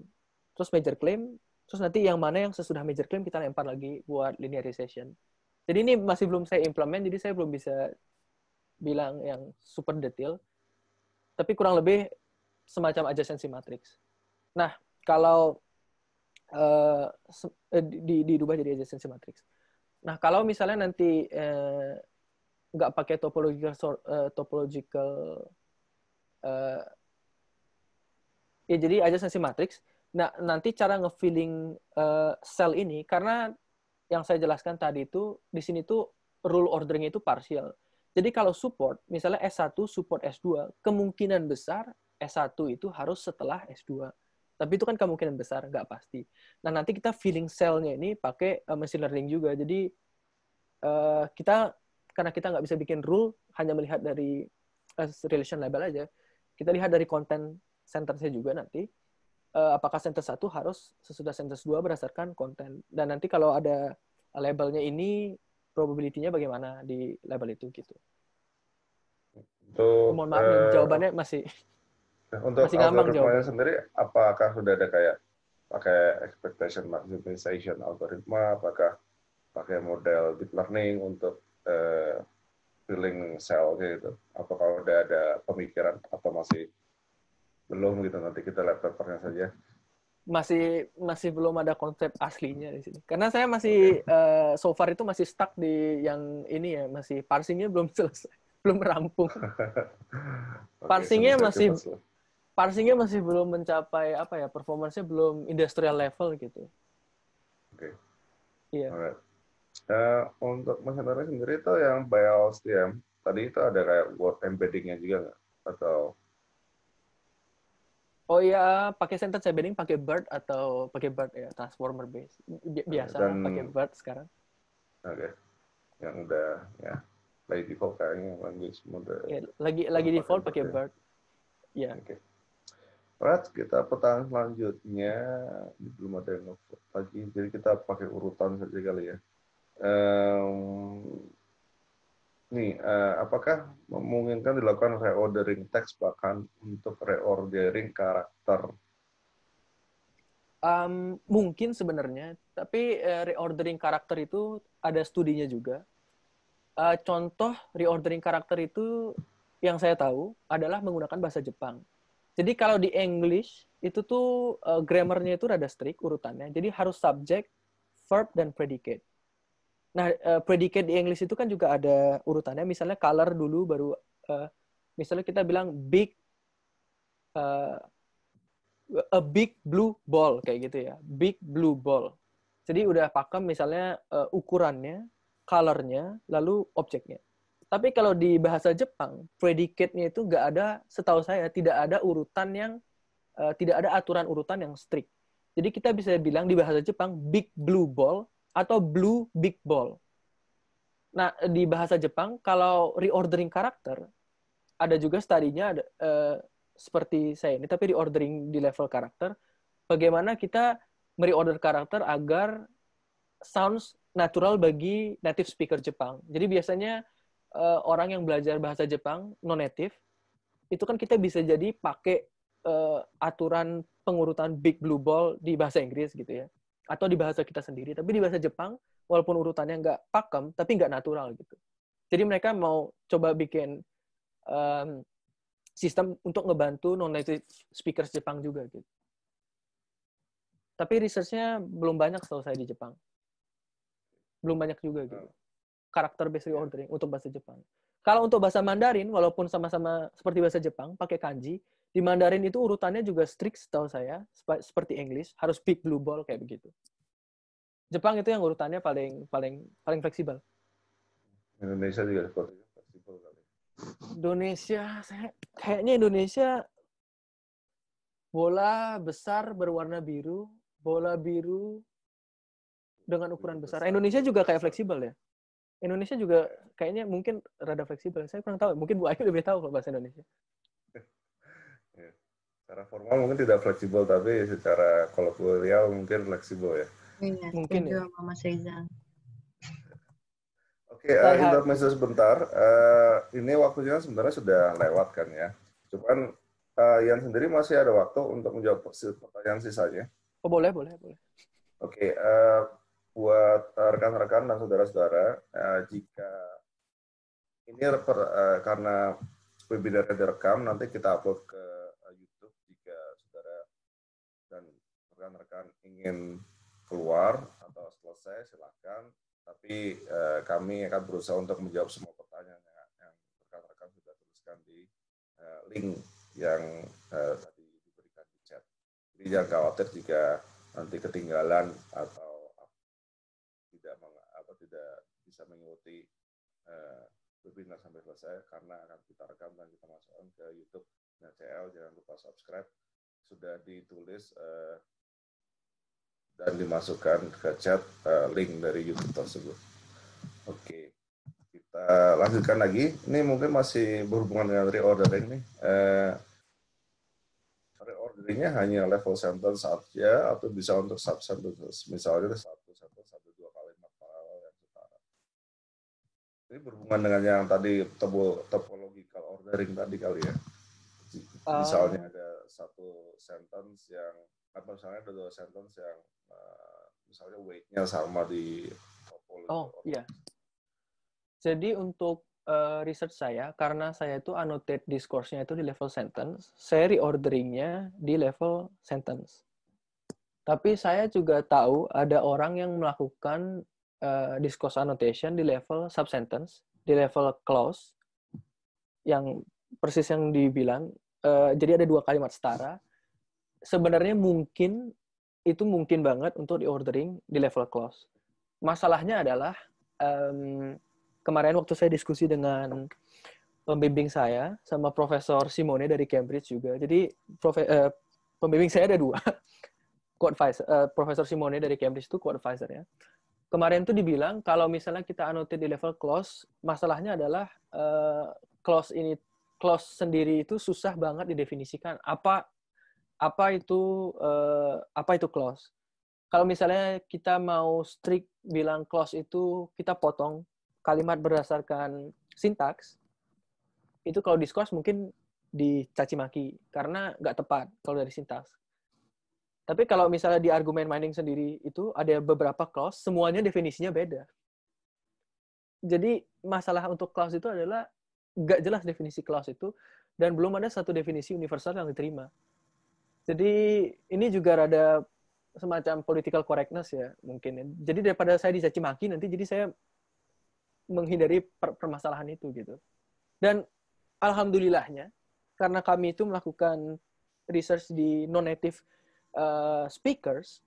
Terus major claim, terus nanti yang mana yang sesudah major claim kita lempar lagi buat linearization. Jadi ini masih belum saya implement, jadi saya belum bisa bilang yang super detail. Tapi kurang lebih semacam adjacency matrix. Nah, kalau uh, di, di, diubah jadi adjacency matrix. Nah, kalau misalnya nanti uh, nggak pakai topological uh, topological uh, ya jadi aja sensi matrix. Nah, nanti cara ngefilling uh, eh, sel ini karena yang saya jelaskan tadi itu di sini tuh rule ordering itu parsial. Jadi kalau support, misalnya S1 support S2, kemungkinan besar S1 itu harus setelah S2. Tapi itu kan kemungkinan besar, nggak pasti. Nah, nanti kita filling selnya ini pakai uh, machine learning juga. Jadi uh, kita karena kita nggak bisa bikin rule hanya melihat dari uh, relation label aja kita lihat dari konten centersnya juga nanti uh, apakah center satu harus sesudah center dua berdasarkan konten dan nanti kalau ada labelnya ini probability-nya bagaimana di label itu gitu untuk mohon maaf nih, eh, jawabannya masih nah, untuk masih ngambang jawabannya sendiri apakah sudah ada kayak pakai expectation maximization algoritma apakah pakai model deep learning untuk Eh, feeling filling cell gitu. Apakah udah ada pemikiran atau masih belum gitu? Nanti kita lihat papernya saja. Masih masih belum ada konsep aslinya di sini. Karena saya masih okay. uh, eh, so far itu masih stuck di yang ini ya, masih parsingnya belum selesai, belum rampung. okay, parsingnya masih parsingnya masih belum mencapai apa ya, performancenya belum industrial level gitu. Oke. Okay. Iya. Yeah. Uh, untuk masyarakat sendiri itu yang BIOS ya. Tadi itu ada kayak word embeddingnya juga nggak? Atau Oh iya, pakai sentence embedding pakai BERT atau pakai BERT ya, transformer base. Biasa Dan, pakai BERT sekarang. Oke. Okay. Yang udah ya lagi default kayaknya language mode. Okay. lagi lagi default pakai BERT. Ya. Oke. Okay. Alright, kita petang selanjutnya belum ada yang lagi, jadi kita pakai urutan saja kali ya um, nih uh, apakah memungkinkan dilakukan reordering teks bahkan untuk reordering karakter? Um, mungkin sebenarnya, tapi uh, reordering karakter itu ada studinya juga. Uh, contoh reordering karakter itu yang saya tahu adalah menggunakan bahasa Jepang. Jadi kalau di English itu tuh uh, grammarnya itu rada strict urutannya. Jadi harus subject, verb dan predicate. Nah, uh, eh, predikat di English itu kan juga ada urutannya. Misalnya color dulu baru uh, misalnya kita bilang big uh, a big blue ball kayak gitu ya. Big blue ball. Jadi udah pakem misalnya uh, ukurannya, colornya, lalu objeknya. Tapi kalau di bahasa Jepang, predikatnya itu nggak ada, setahu saya, tidak ada urutan yang, uh, tidak ada aturan urutan yang strict. Jadi kita bisa bilang di bahasa Jepang, big blue ball atau blue big ball. Nah, di bahasa Jepang, kalau reordering karakter, ada juga studinya ada, uh, seperti saya ini, tapi reordering di level karakter, bagaimana kita mereorder karakter agar sounds natural bagi native speaker Jepang. Jadi biasanya uh, orang yang belajar bahasa Jepang, non-native, itu kan kita bisa jadi pakai uh, aturan pengurutan big blue ball di bahasa Inggris gitu ya atau di bahasa kita sendiri tapi di bahasa Jepang walaupun urutannya nggak pakem tapi nggak natural gitu jadi mereka mau coba bikin um, sistem untuk ngebantu non native speakers Jepang juga gitu tapi researchnya belum banyak selesai di Jepang belum banyak juga gitu karakter based reordering untuk bahasa Jepang kalau untuk bahasa Mandarin walaupun sama-sama seperti bahasa Jepang pakai kanji di Mandarin itu urutannya juga strict setahu saya seperti English harus big blue ball kayak begitu Jepang itu yang urutannya paling paling paling fleksibel Indonesia juga seperti itu fleksibel kali Indonesia saya kayaknya Indonesia bola besar berwarna biru bola biru dengan ukuran besar Indonesia juga kayak fleksibel ya Indonesia juga kayaknya mungkin rada fleksibel saya kurang tahu mungkin Bu Ayu lebih tahu kalau bahasa Indonesia secara formal mungkin tidak fleksibel tapi secara kolaborial mungkin fleksibel ya iya, mungkin ya Mama Reza Oke, okay, uh, intermezzo sebentar. Uh, ini waktunya sebenarnya sudah lewat kan ya. Cuman uh, eh, Yan sendiri masih ada waktu untuk menjawab pertanyaan sisanya. Oh boleh, boleh, boleh. Oke, okay, uh, eh, buat rekan-rekan dan saudara-saudara, uh, jika ini uh, karena webinarnya direkam, nanti kita upload ke rekan-rekan ingin keluar atau selesai silakan. Tapi eh, kami akan berusaha untuk menjawab semua pertanyaan yang, yang rekan-rekan sudah tuliskan di eh, link yang eh, tadi diberikan di chat. Jadi jangan khawatir jika nanti ketinggalan atau tidak apa tidak bisa mengikuti eh, webinar sampai selesai karena akan kita rekam dan kita masukkan ke YouTube dan CL. Jangan lupa subscribe. Sudah ditulis eh, dan dimasukkan ke chat uh, link dari YouTube tersebut. Oke, okay. kita lanjutkan lagi. Ini mungkin masih berhubungan dengan reordering nih. Uh, reorderingnya hanya level sentence saja atau bisa untuk sub sentences. Misalnya satu sentence satu dua kalimat paralel yang setara. Ini berhubungan dengan yang tadi topo topological ordering tadi kali ya. Misalnya ah. ada satu sentence yang apa misalnya ada dua sentence yang Eh, misalnya weightnya sama di Oh iya. Jadi untuk uh, research saya, karena saya itu annotate discourse-nya itu di level sentence, saya reordering-nya di level sentence. Tapi saya juga tahu ada orang yang melakukan uh, discourse annotation di level sub sentence, di level clause, yang persis yang dibilang, uh, jadi ada dua kalimat setara. Sebenarnya mungkin itu mungkin banget untuk diordering di level close. Masalahnya adalah um, kemarin waktu saya diskusi dengan pembimbing saya sama Profesor Simone dari Cambridge juga. Jadi profe, uh, pembimbing saya ada dua. co-advisor, uh, eh, Profesor Simone dari Cambridge itu co-advisor ya. Kemarin itu dibilang kalau misalnya kita annotate di level close, masalahnya adalah uh, close ini close sendiri itu susah banget didefinisikan apa apa itu uh, apa itu clause. Kalau misalnya kita mau strict bilang close itu kita potong kalimat berdasarkan sintaks, itu kalau diskurs mungkin dicaci maki karena nggak tepat kalau dari sintaks. Tapi kalau misalnya di argumen mining sendiri itu ada beberapa clause, semuanya definisinya beda. Jadi masalah untuk clause itu adalah nggak jelas definisi clause itu dan belum ada satu definisi universal yang diterima. Jadi ini juga rada semacam political correctness ya mungkin. Ya. Jadi daripada saya dicaci maki nanti jadi saya menghindari per permasalahan itu gitu. Dan alhamdulillahnya karena kami itu melakukan research di non-native uh, speakers,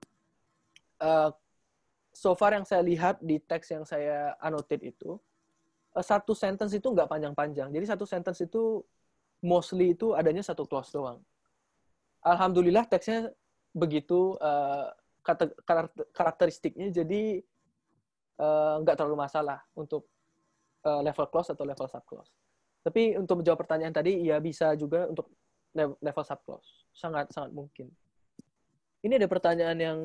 uh, so far yang saya lihat di teks yang saya annotate itu, eh, satu sentence itu nggak panjang-panjang. Jadi satu sentence itu mostly itu adanya satu clause doang alhamdulillah teksnya begitu uh, karakteristiknya jadi eh, nggak uh, terlalu masalah untuk uh, level close atau level sub close. Tapi untuk menjawab pertanyaan tadi, ya bisa juga untuk level sub close. Sangat sangat mungkin. Ini ada pertanyaan yang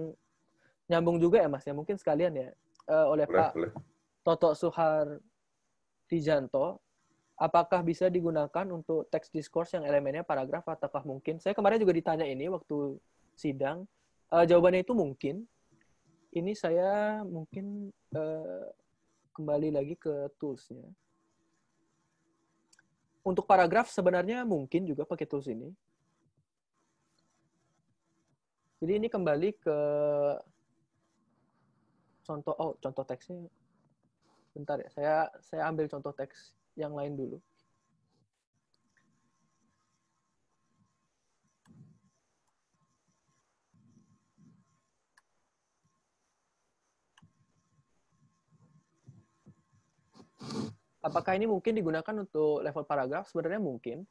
nyambung juga ya Mas ya, mungkin sekalian ya uh, oleh Pak boleh. Toto Suhar Tijanto apakah bisa digunakan untuk teks diskurs yang elemennya paragraf ataukah mungkin? Saya kemarin juga ditanya ini waktu sidang, uh, jawabannya itu mungkin. Ini saya mungkin uh, kembali lagi ke toolsnya. Untuk paragraf sebenarnya mungkin juga pakai tools ini. Jadi ini kembali ke contoh oh contoh teksnya bentar ya saya saya ambil contoh teks yang lain dulu. Apakah ini mungkin digunakan untuk level paragraf? Sebenarnya mungkin.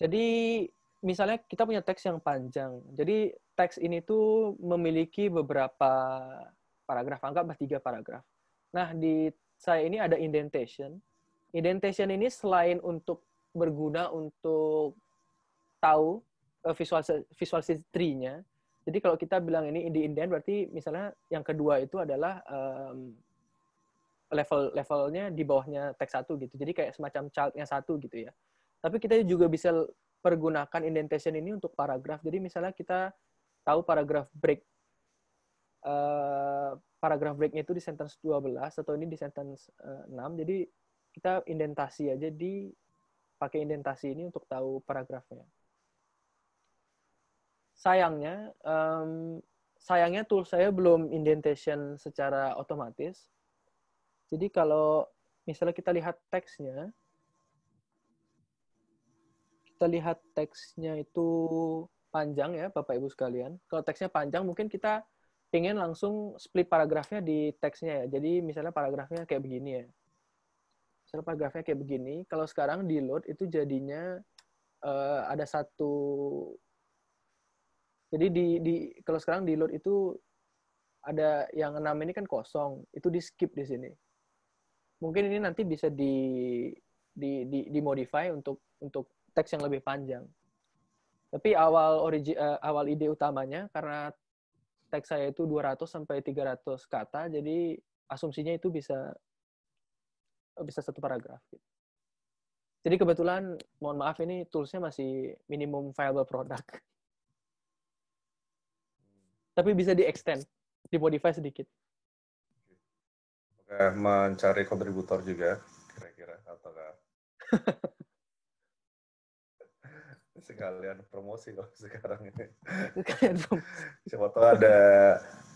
Jadi misalnya kita punya teks yang panjang. Jadi teks ini tuh memiliki beberapa paragraf, anggaplah tiga paragraf. Nah, di saya ini ada indentation. Indentation ini selain untuk berguna untuk tahu eh, visual visual history-nya. Jadi kalau kita bilang ini di indent berarti misalnya yang kedua itu adalah um, level levelnya di bawahnya teks satu gitu. Jadi kayak semacam childnya satu gitu ya. Tapi kita juga bisa pergunakan indentation ini untuk paragraf. Jadi misalnya kita tahu paragraf break uh, paragraf breaknya itu di sentence 12 atau ini di sentence uh, eh, 6. Jadi kita indentasi aja di pakai indentasi ini untuk tahu paragrafnya. Sayangnya, um, sayangnya tool saya belum indentation secara otomatis. Jadi kalau misalnya kita lihat teksnya, kita lihat teksnya itu panjang ya Bapak Ibu sekalian. Kalau teksnya panjang mungkin kita ingin langsung split paragrafnya di teksnya ya. Jadi misalnya paragrafnya kayak begini ya. Serupa grafnya kayak begini. Kalau sekarang di load itu jadinya uh, ada satu jadi di di kalau sekarang di load itu ada yang enam ini kan kosong, itu di skip di sini. Mungkin ini nanti bisa di di di, di modify untuk untuk teks yang lebih panjang. Tapi awal origi, uh, awal ide utamanya karena teks saya itu 200 sampai 300 kata, jadi asumsinya itu bisa Eh, bisa satu paragraf gitu. Jadi kebetulan mohon maaf ini toolsnya masih minimum viable product. Hmm. Tapi bisa di extend, dimodify sedikit. Oke, mencari kontributor juga kira-kira atau sekalian promosi kalau sekarang ini. Siapa tahu ada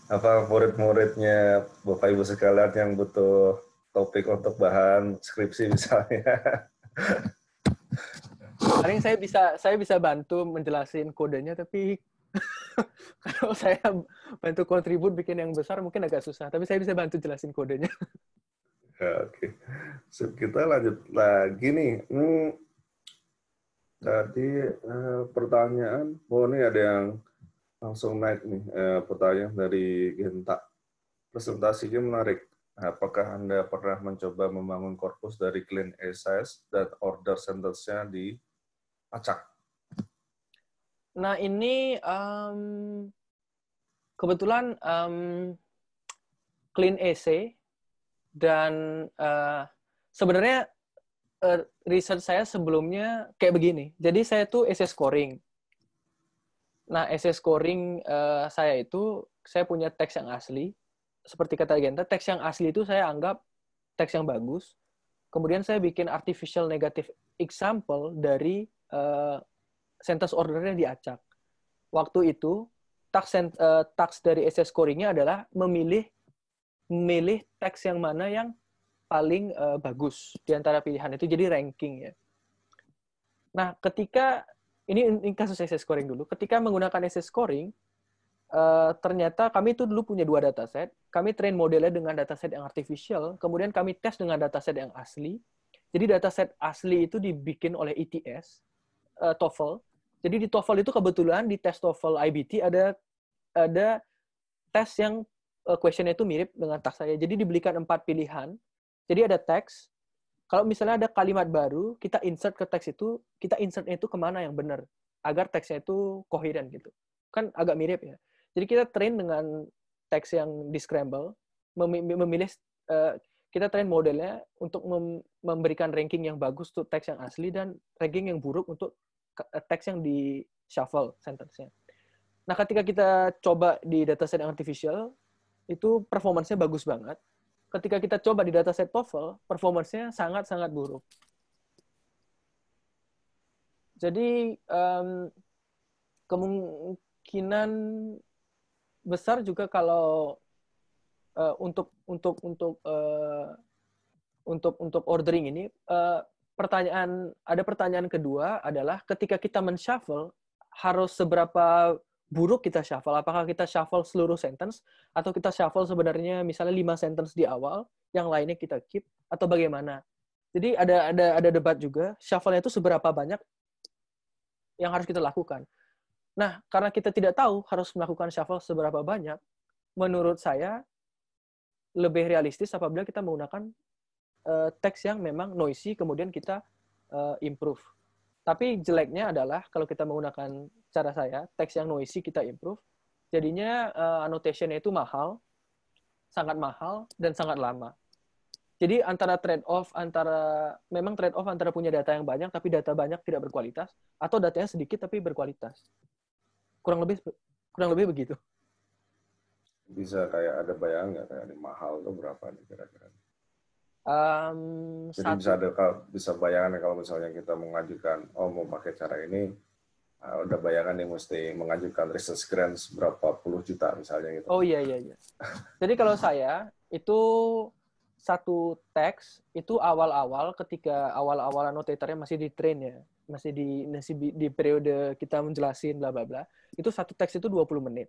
apa murid-muridnya Bapak Ibu sekalian yang butuh topik untuk bahan skripsi misalnya. Paling saya bisa saya bisa bantu menjelasin kodenya tapi kalau saya bantu kontribut bikin yang besar mungkin agak susah, tapi saya bisa bantu jelasin kodenya. ya, Oke, okay. so, kita lanjut lagi nih. Hmm, tadi eh, pertanyaan, oh ini ada yang langsung naik nih eh, pertanyaan dari Genta. Presentasinya menarik. Apakah Anda pernah mencoba membangun korpus dari clean essays dan order sentence-nya di acak? Nah, ini um, kebetulan um, clean essay dan uh, sebenarnya uh, eh, riset saya sebelumnya kayak begini. Jadi saya tuh essay scoring. Nah, essay scoring uh, saya itu saya punya teks yang asli, seperti kata Genta, teks yang asli itu saya anggap teks yang bagus. Kemudian saya bikin artificial negative example dari uh, sentence ordernya diacak. Waktu itu tax uh, eh, dari SS scoringnya adalah memilih memilih teks yang mana yang paling uh, bagus di antara pilihan itu jadi ranking ya. Nah, ketika ini, ini kasus SS scoring dulu, ketika menggunakan SS scoring, uh, ternyata kami itu dulu punya dua dataset. Kami train modelnya dengan dataset yang artificial, kemudian kami tes dengan dataset yang asli. Jadi dataset asli itu dibikin oleh ETS, uh, eh, TOEFL. Jadi di TOEFL itu kebetulan di tes TOEFL IBT ada ada tes yang uh, questionnya itu mirip dengan tas saya. Jadi dibelikan empat pilihan. Jadi ada teks. Kalau misalnya ada kalimat baru, kita insert ke teks itu, kita insertnya itu kemana yang benar agar teksnya itu koheren gitu. Kan agak mirip ya. Jadi kita train dengan teks yang di scramble, memilih eh, kita train modelnya untuk memberikan ranking yang bagus untuk teks yang asli dan ranking yang buruk untuk eh, teks yang di shuffle sentence-nya. Nah, ketika kita coba di dataset artificial, itu performance-nya bagus banget. Ketika kita coba di dataset TOEFL, performance-nya sangat-sangat buruk. Jadi, um, kemungkinan besar juga kalau uh, untuk untuk untuk uh, untuk untuk ordering ini uh, pertanyaan ada pertanyaan kedua adalah ketika kita menshuffle harus seberapa buruk kita shuffle apakah kita shuffle seluruh sentence atau kita shuffle sebenarnya misalnya lima sentence di awal yang lainnya kita keep atau bagaimana jadi ada ada ada debat juga shuffle itu seberapa banyak yang harus kita lakukan Nah, karena kita tidak tahu harus melakukan shuffle seberapa banyak, menurut saya lebih realistis apabila kita menggunakan uh, teks yang memang noisy, kemudian kita uh, improve. Tapi jeleknya adalah kalau kita menggunakan cara saya, teks yang noisy kita improve, jadinya uh, eh, annotation itu mahal, sangat mahal, dan sangat lama. Jadi antara trade-off, antara memang trade-off antara punya data yang banyak tapi data banyak tidak berkualitas, atau datanya sedikit tapi berkualitas kurang lebih kurang lebih begitu bisa kayak ada bayang nggak kayak ada mahal tuh berapa nih kira-kira um, jadi satu. bisa ada bisa bayangan kalau misalnya kita mengajukan oh mau pakai cara ini uh, udah bayangan yang mesti mengajukan research grants berapa puluh juta misalnya gitu oh iya iya iya jadi kalau saya itu satu teks itu awal-awal ketika awal-awal annotatornya masih di train ya masih di masih di periode kita menjelasin bla bla bla itu satu teks itu 20 menit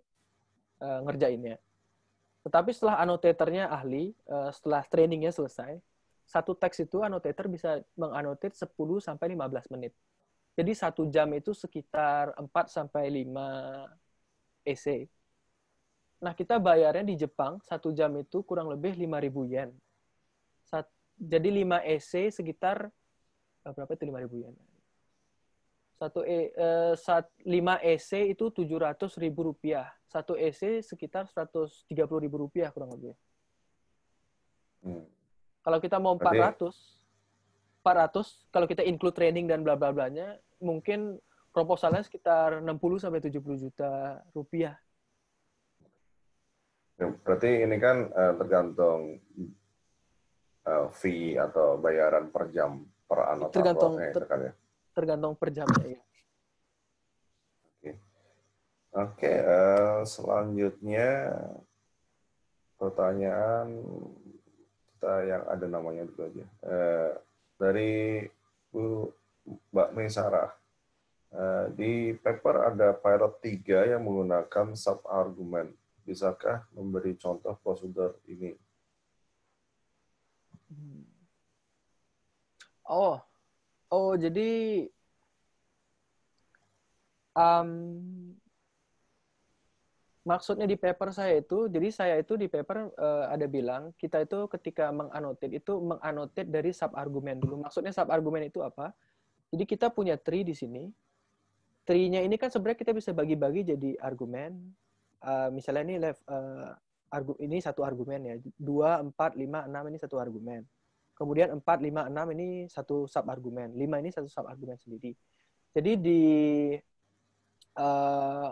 uh, ngerjainnya tetapi setelah annotatornya ahli uh, setelah trainingnya selesai satu teks itu annotator bisa menganotate 10 sampai 15 menit jadi satu jam itu sekitar 4 sampai 5 essay nah kita bayarnya di Jepang satu jam itu kurang lebih 5000 yen Sat, jadi 5 essay sekitar eh, berapa itu 5000 yen satu e, eh, e saat 5 EC itu tujuh ratus ribu rupiah. Satu EC sekitar seratus tiga puluh ribu rupiah kurang lebih. Hmm. Kalau kita mau empat ratus, empat ratus kalau kita include training dan bla bla blanya, mungkin proposalnya sekitar enam puluh sampai tujuh puluh juta rupiah. Ya, berarti ini kan uh, tergantung uh, fee atau bayaran per jam per anak tergantung, ter tergantung per jamnya ya. Oke, okay. uh, eh, selanjutnya pertanyaan kita yang ada namanya dulu aja. Uh, dari Bu Mbak Mesara. Uh, eh, di paper ada Pilot 3 yang menggunakan sub argumen Bisakah memberi contoh prosedur ini? Hmm. Oh, Oh, jadi um, maksudnya di paper saya itu, jadi saya itu di paper uh, ada bilang kita itu ketika menganotate itu menganotate dari sub argumen dulu. Maksudnya sub argumen itu apa? Jadi kita punya tree di sini. Tree-nya ini kan sebenarnya kita bisa bagi-bagi jadi argumen. Uh, misalnya ini left, uh, eh, argu, ini satu argumen ya. dua empat lima enam ini satu argumen. Kemudian 4, 5, 6 ini satu sub argumen. 5 ini satu sub argumen sendiri. Jadi di uh,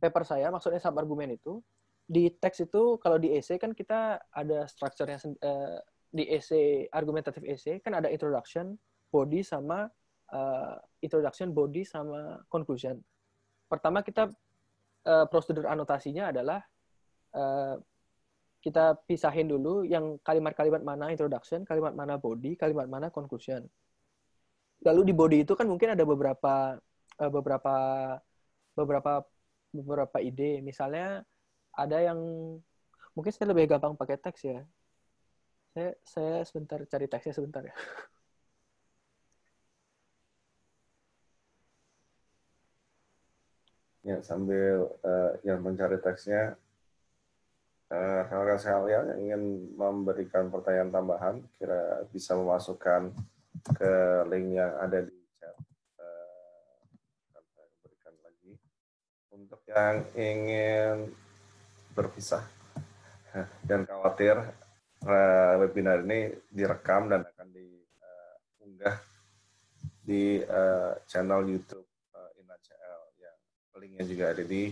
paper saya maksudnya sub argumen itu di teks itu kalau di essay kan kita ada strukturnya uh, eh, di essay argumentatif essay kan ada introduction, body sama uh, introduction, body sama conclusion. Pertama kita uh, prosedur anotasinya adalah uh, kita pisahin dulu yang kalimat-kalimat mana introduction, kalimat mana body, kalimat mana conclusion. Lalu di body itu kan mungkin ada beberapa eh, beberapa beberapa beberapa ide. Misalnya ada yang mungkin saya lebih gampang pakai teks ya. Saya saya sebentar cari teksnya sebentar ya. Ya sambil uh, yang mencari teksnya Eh, rekan-rekan sekalian yang ingin memberikan pertanyaan tambahan, kira bisa memasukkan ke link yang ada di chat. Eh, Kita berikan lagi untuk yang ingin berpisah dan khawatir eh, webinar ini direkam dan akan diunggah di channel YouTube INACL yang linknya juga ada di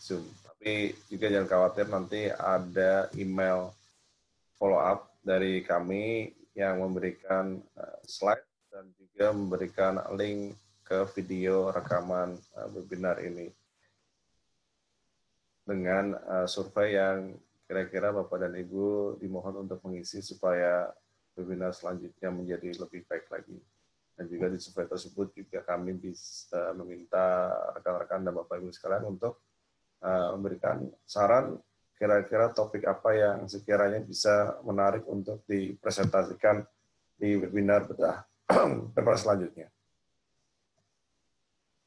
Zoom. Tapi juga jangan khawatir nanti ada email follow up dari kami yang memberikan eh, slide dan juga memberikan link ke video rekaman eh, webinar ini dengan eh, survei yang kira-kira Bapak dan Ibu dimohon untuk mengisi supaya webinar selanjutnya menjadi lebih baik lagi. Dan juga di survei tersebut juga kami bisa meminta rekan-rekan dan Bapak Ibu sekalian untuk Eh, memberikan saran kira-kira topik apa yang sekiranya bisa menarik untuk dipresentasikan di webinar bedah paper selanjutnya.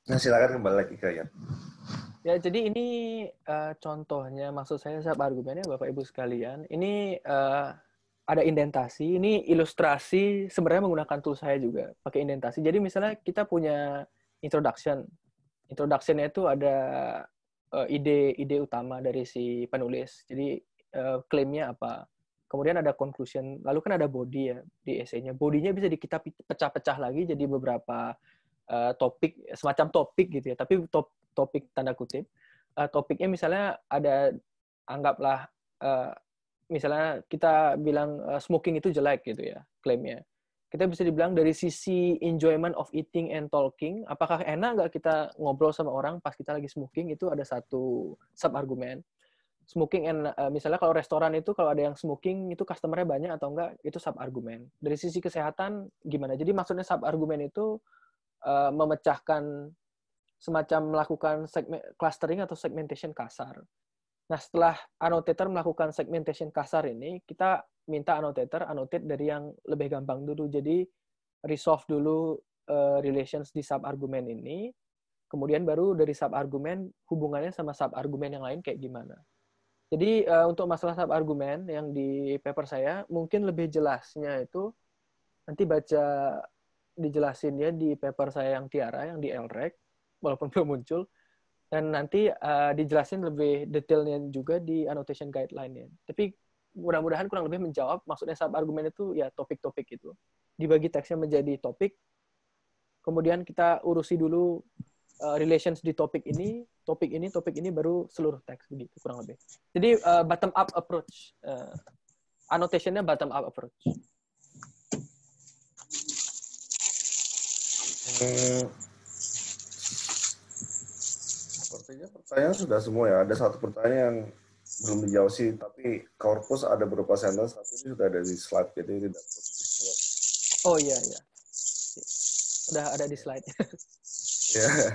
Nah, silakan kembali lagi ke ya. Ya, jadi ini uh, contohnya, maksud saya siapa argumennya Bapak Ibu sekalian, ini uh, ada indentasi, ini ilustrasi sebenarnya menggunakan tool saya juga, pakai indentasi. Jadi misalnya kita punya introduction. Introductionnya itu ada ide-ide eh, uh, utama dari si penulis. Jadi uh, klaimnya apa? Kemudian ada conclusion, lalu kan ada body ya di esainya. Bodinya bisa di, kita pecah-pecah lagi jadi beberapa uh, topik, semacam topik gitu ya. Tapi top, topik tanda kutip. Uh, topiknya misalnya ada anggaplah uh, misalnya kita bilang uh, smoking itu jelek gitu ya klaimnya kita bisa dibilang dari sisi enjoyment of eating and talking, apakah enak nggak kita ngobrol sama orang pas kita lagi smoking itu ada satu sub argumen. Smoking and uh, misalnya kalau restoran itu kalau ada yang smoking itu customernya banyak atau enggak itu sub argumen. Dari sisi kesehatan gimana? Jadi maksudnya sub argumen itu uh, memecahkan semacam melakukan segmen, clustering atau segmentation kasar. Nah, setelah annotator melakukan segmentation kasar ini, kita minta annotator annotate dari yang lebih gampang dulu. Jadi resolve dulu uh, relations di sub argument ini, kemudian baru dari sub argument hubungannya sama sub argument yang lain kayak gimana. Jadi uh, untuk masalah sub argument yang di paper saya mungkin lebih jelasnya itu nanti baca ya di paper saya yang Tiara yang di LREC walaupun belum muncul dan nanti uh, dijelasin lebih detailnya juga di annotation guideline-nya. Tapi mudah-mudahan kurang lebih menjawab maksudnya sub argumen itu ya topik-topik itu dibagi teksnya menjadi topik kemudian kita urusi dulu uh, relations di topik ini topik ini topik ini baru seluruh teks begitu kurang lebih jadi uh, eh, bottom up approach uh, annotationnya bottom up approach hmm. Sepertinya pertanyaan sudah semua ya. Ada satu pertanyaan yang belum dijawab sih, tapi korpus ada berupa sentence, tapi ini sudah ada di slide, jadi tidak perlu Oh iya, iya. Sudah ada di slide. ya. yeah.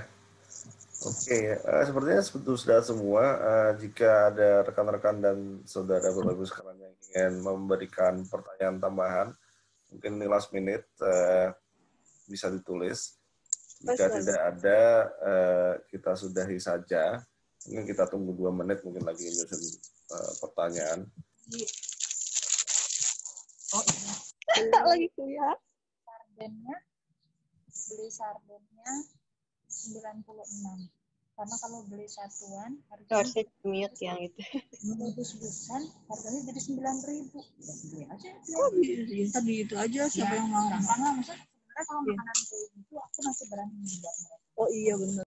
Oke, okay. uh, eh, sepertinya sudah semua. Uh, jika ada rekan-rekan dan saudara berlagu sekarang yang ingin memberikan pertanyaan tambahan, mungkin ini last minute uh, bisa ditulis. Jika tidak ada, uh, kita sudahi saja. Mungkin kita tunggu dua menit, mungkin lagi nyusun uh, pertanyaan. Oh iya. Tak lagi kuliah. Sardennya, beli sardennya 96. Karena kalau beli satuan harganya harusnya yang itu. bukan harganya jadi sembilan ribu. Ya, Kok bisa di itu aja siapa ya, yang mau? karena maksudnya sebenarnya kalau makanan kayak gitu aku masih berani membuat mereka. Oh iya benar.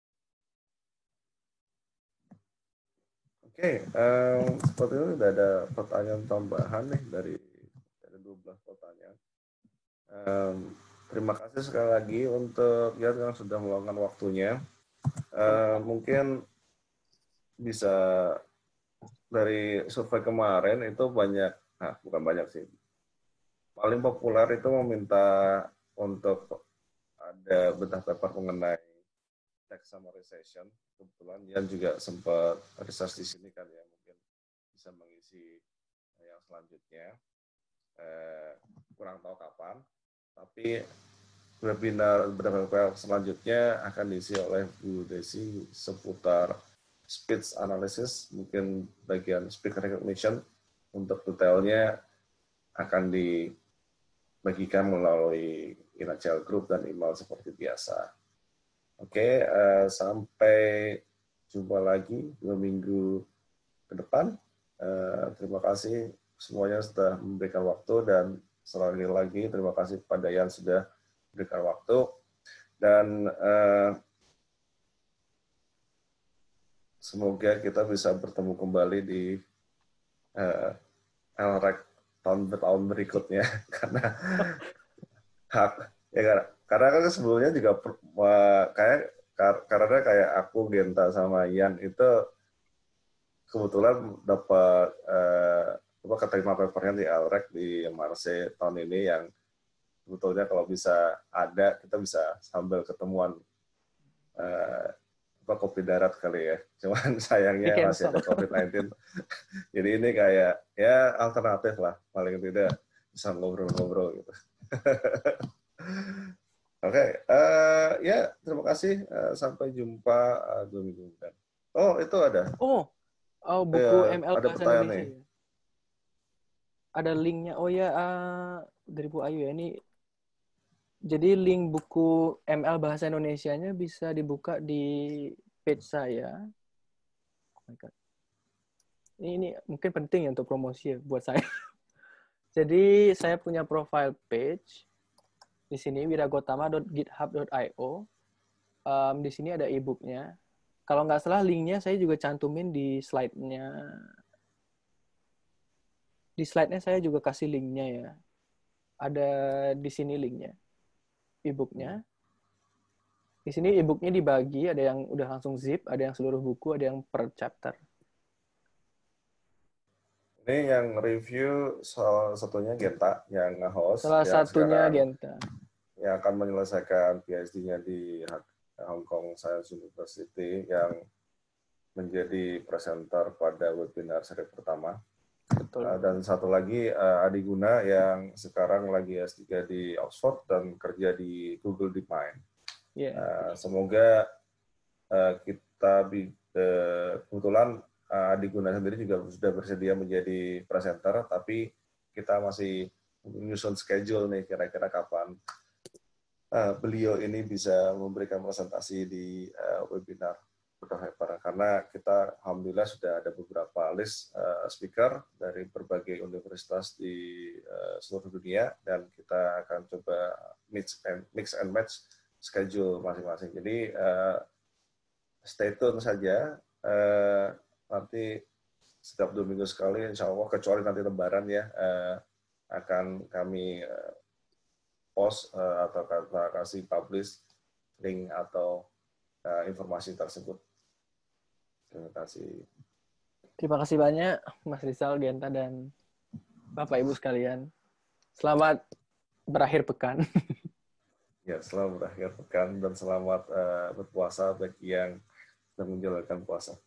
Oke, okay, um, itu tidak ada pertanyaan tambahan nih dari dari 12 pertanyaan. Um, terima kasih sekali lagi untuk ya yang sudah meluangkan waktunya. Uh, mungkin bisa dari survei kemarin itu banyak, nah bukan banyak sih, paling populer itu meminta untuk ada bedah paper mengenai tech summer recession kebetulan Ian juga sempat research di sini kan ya mungkin bisa mengisi yang selanjutnya eh, kurang tahu kapan tapi webinar webinar selanjutnya akan diisi oleh Bu Desi seputar speech analysis mungkin bagian speaker recognition untuk detailnya akan dibagikan melalui Intel Group dan email seperti biasa. Oke, uh, sampai jumpa lagi dua minggu ke depan. Uh, terima kasih semuanya sudah memberikan waktu dan selagi lagi terima kasih kepada yang sudah memberikan waktu dan uh, semoga kita bisa bertemu kembali di uh, LREC tahun tahun berikutnya karena hak ya karena karena kan sebelumnya juga kayak karena kayak aku Genta sama Ian itu kebetulan dapat eh, apa keterima papernya di Alrek di Marseille tahun ini yang sebetulnya kalau bisa ada kita bisa sambil ketemuan eh, apa kopi darat kali ya cuman sayangnya masih ada COVID-19 jadi ini kayak ya alternatif lah paling tidak bisa ngobrol-ngobrol gitu Oke, okay. uh, eh, ya terima kasih. Uh, sampai jumpa uh, dua minggu depan. Oh, itu ada. Oh, oh buku ya, ML ada pertanyaan Indonesia. nih. Ya? Ada linknya. Oh ya, uh, dari Bu Ayu ya ini. Jadi link buku ML bahasa Indonesia-nya bisa dibuka di page saya. Oh my God. Ini, ini mungkin penting ya untuk promosi ya buat saya. Jadi saya punya profile page di sini wiragotama.github.io. Um, di sini ada e-booknya. Kalau nggak salah linknya saya juga cantumin di slide-nya. Di slide-nya saya juga kasih linknya ya. Ada di sini linknya. E-booknya. Di sini e-booknya dibagi, ada yang udah langsung zip, ada yang seluruh buku, ada yang per chapter. Ini yang review salah satunya Genta yang host Salah yang satunya Genta. Yang akan menyelesaikan PhD-nya di Hong Kong Science University yang menjadi presenter pada webinar seri pertama. Betul. Uh, dan satu lagi uh, Adi Guna yang sekarang lagi S3 di Oxford dan kerja di Google DeepMind. Yeah. Iya. Uh, semoga uh, kita uh, kebetulan Eh, Adi di Guna sendiri juga sudah bersedia menjadi presenter, tapi kita masih menyusun schedule nih kira-kira kapan eh, beliau ini bisa memberikan presentasi di eh, webinar Buddha Hyper. Karena kita alhamdulillah sudah ada beberapa list speaker dari berbagai universitas di seluruh dunia dan kita akan coba mix and, mix and match schedule masing-masing. Jadi stay tune saja nanti setiap dua minggu sekali, insya Allah, kecuali nanti lebaran ya, eh, akan kami eh, post eh, atau kata kasih publish link atau informasi tersebut. Terima kasih. Terima kasih banyak Mas Rizal, Genta, dan Bapak Ibu sekalian. Selamat berakhir pekan. Ya, selamat berakhir pekan dan selamat berpuasa bagi yang sedang menjalankan puasa.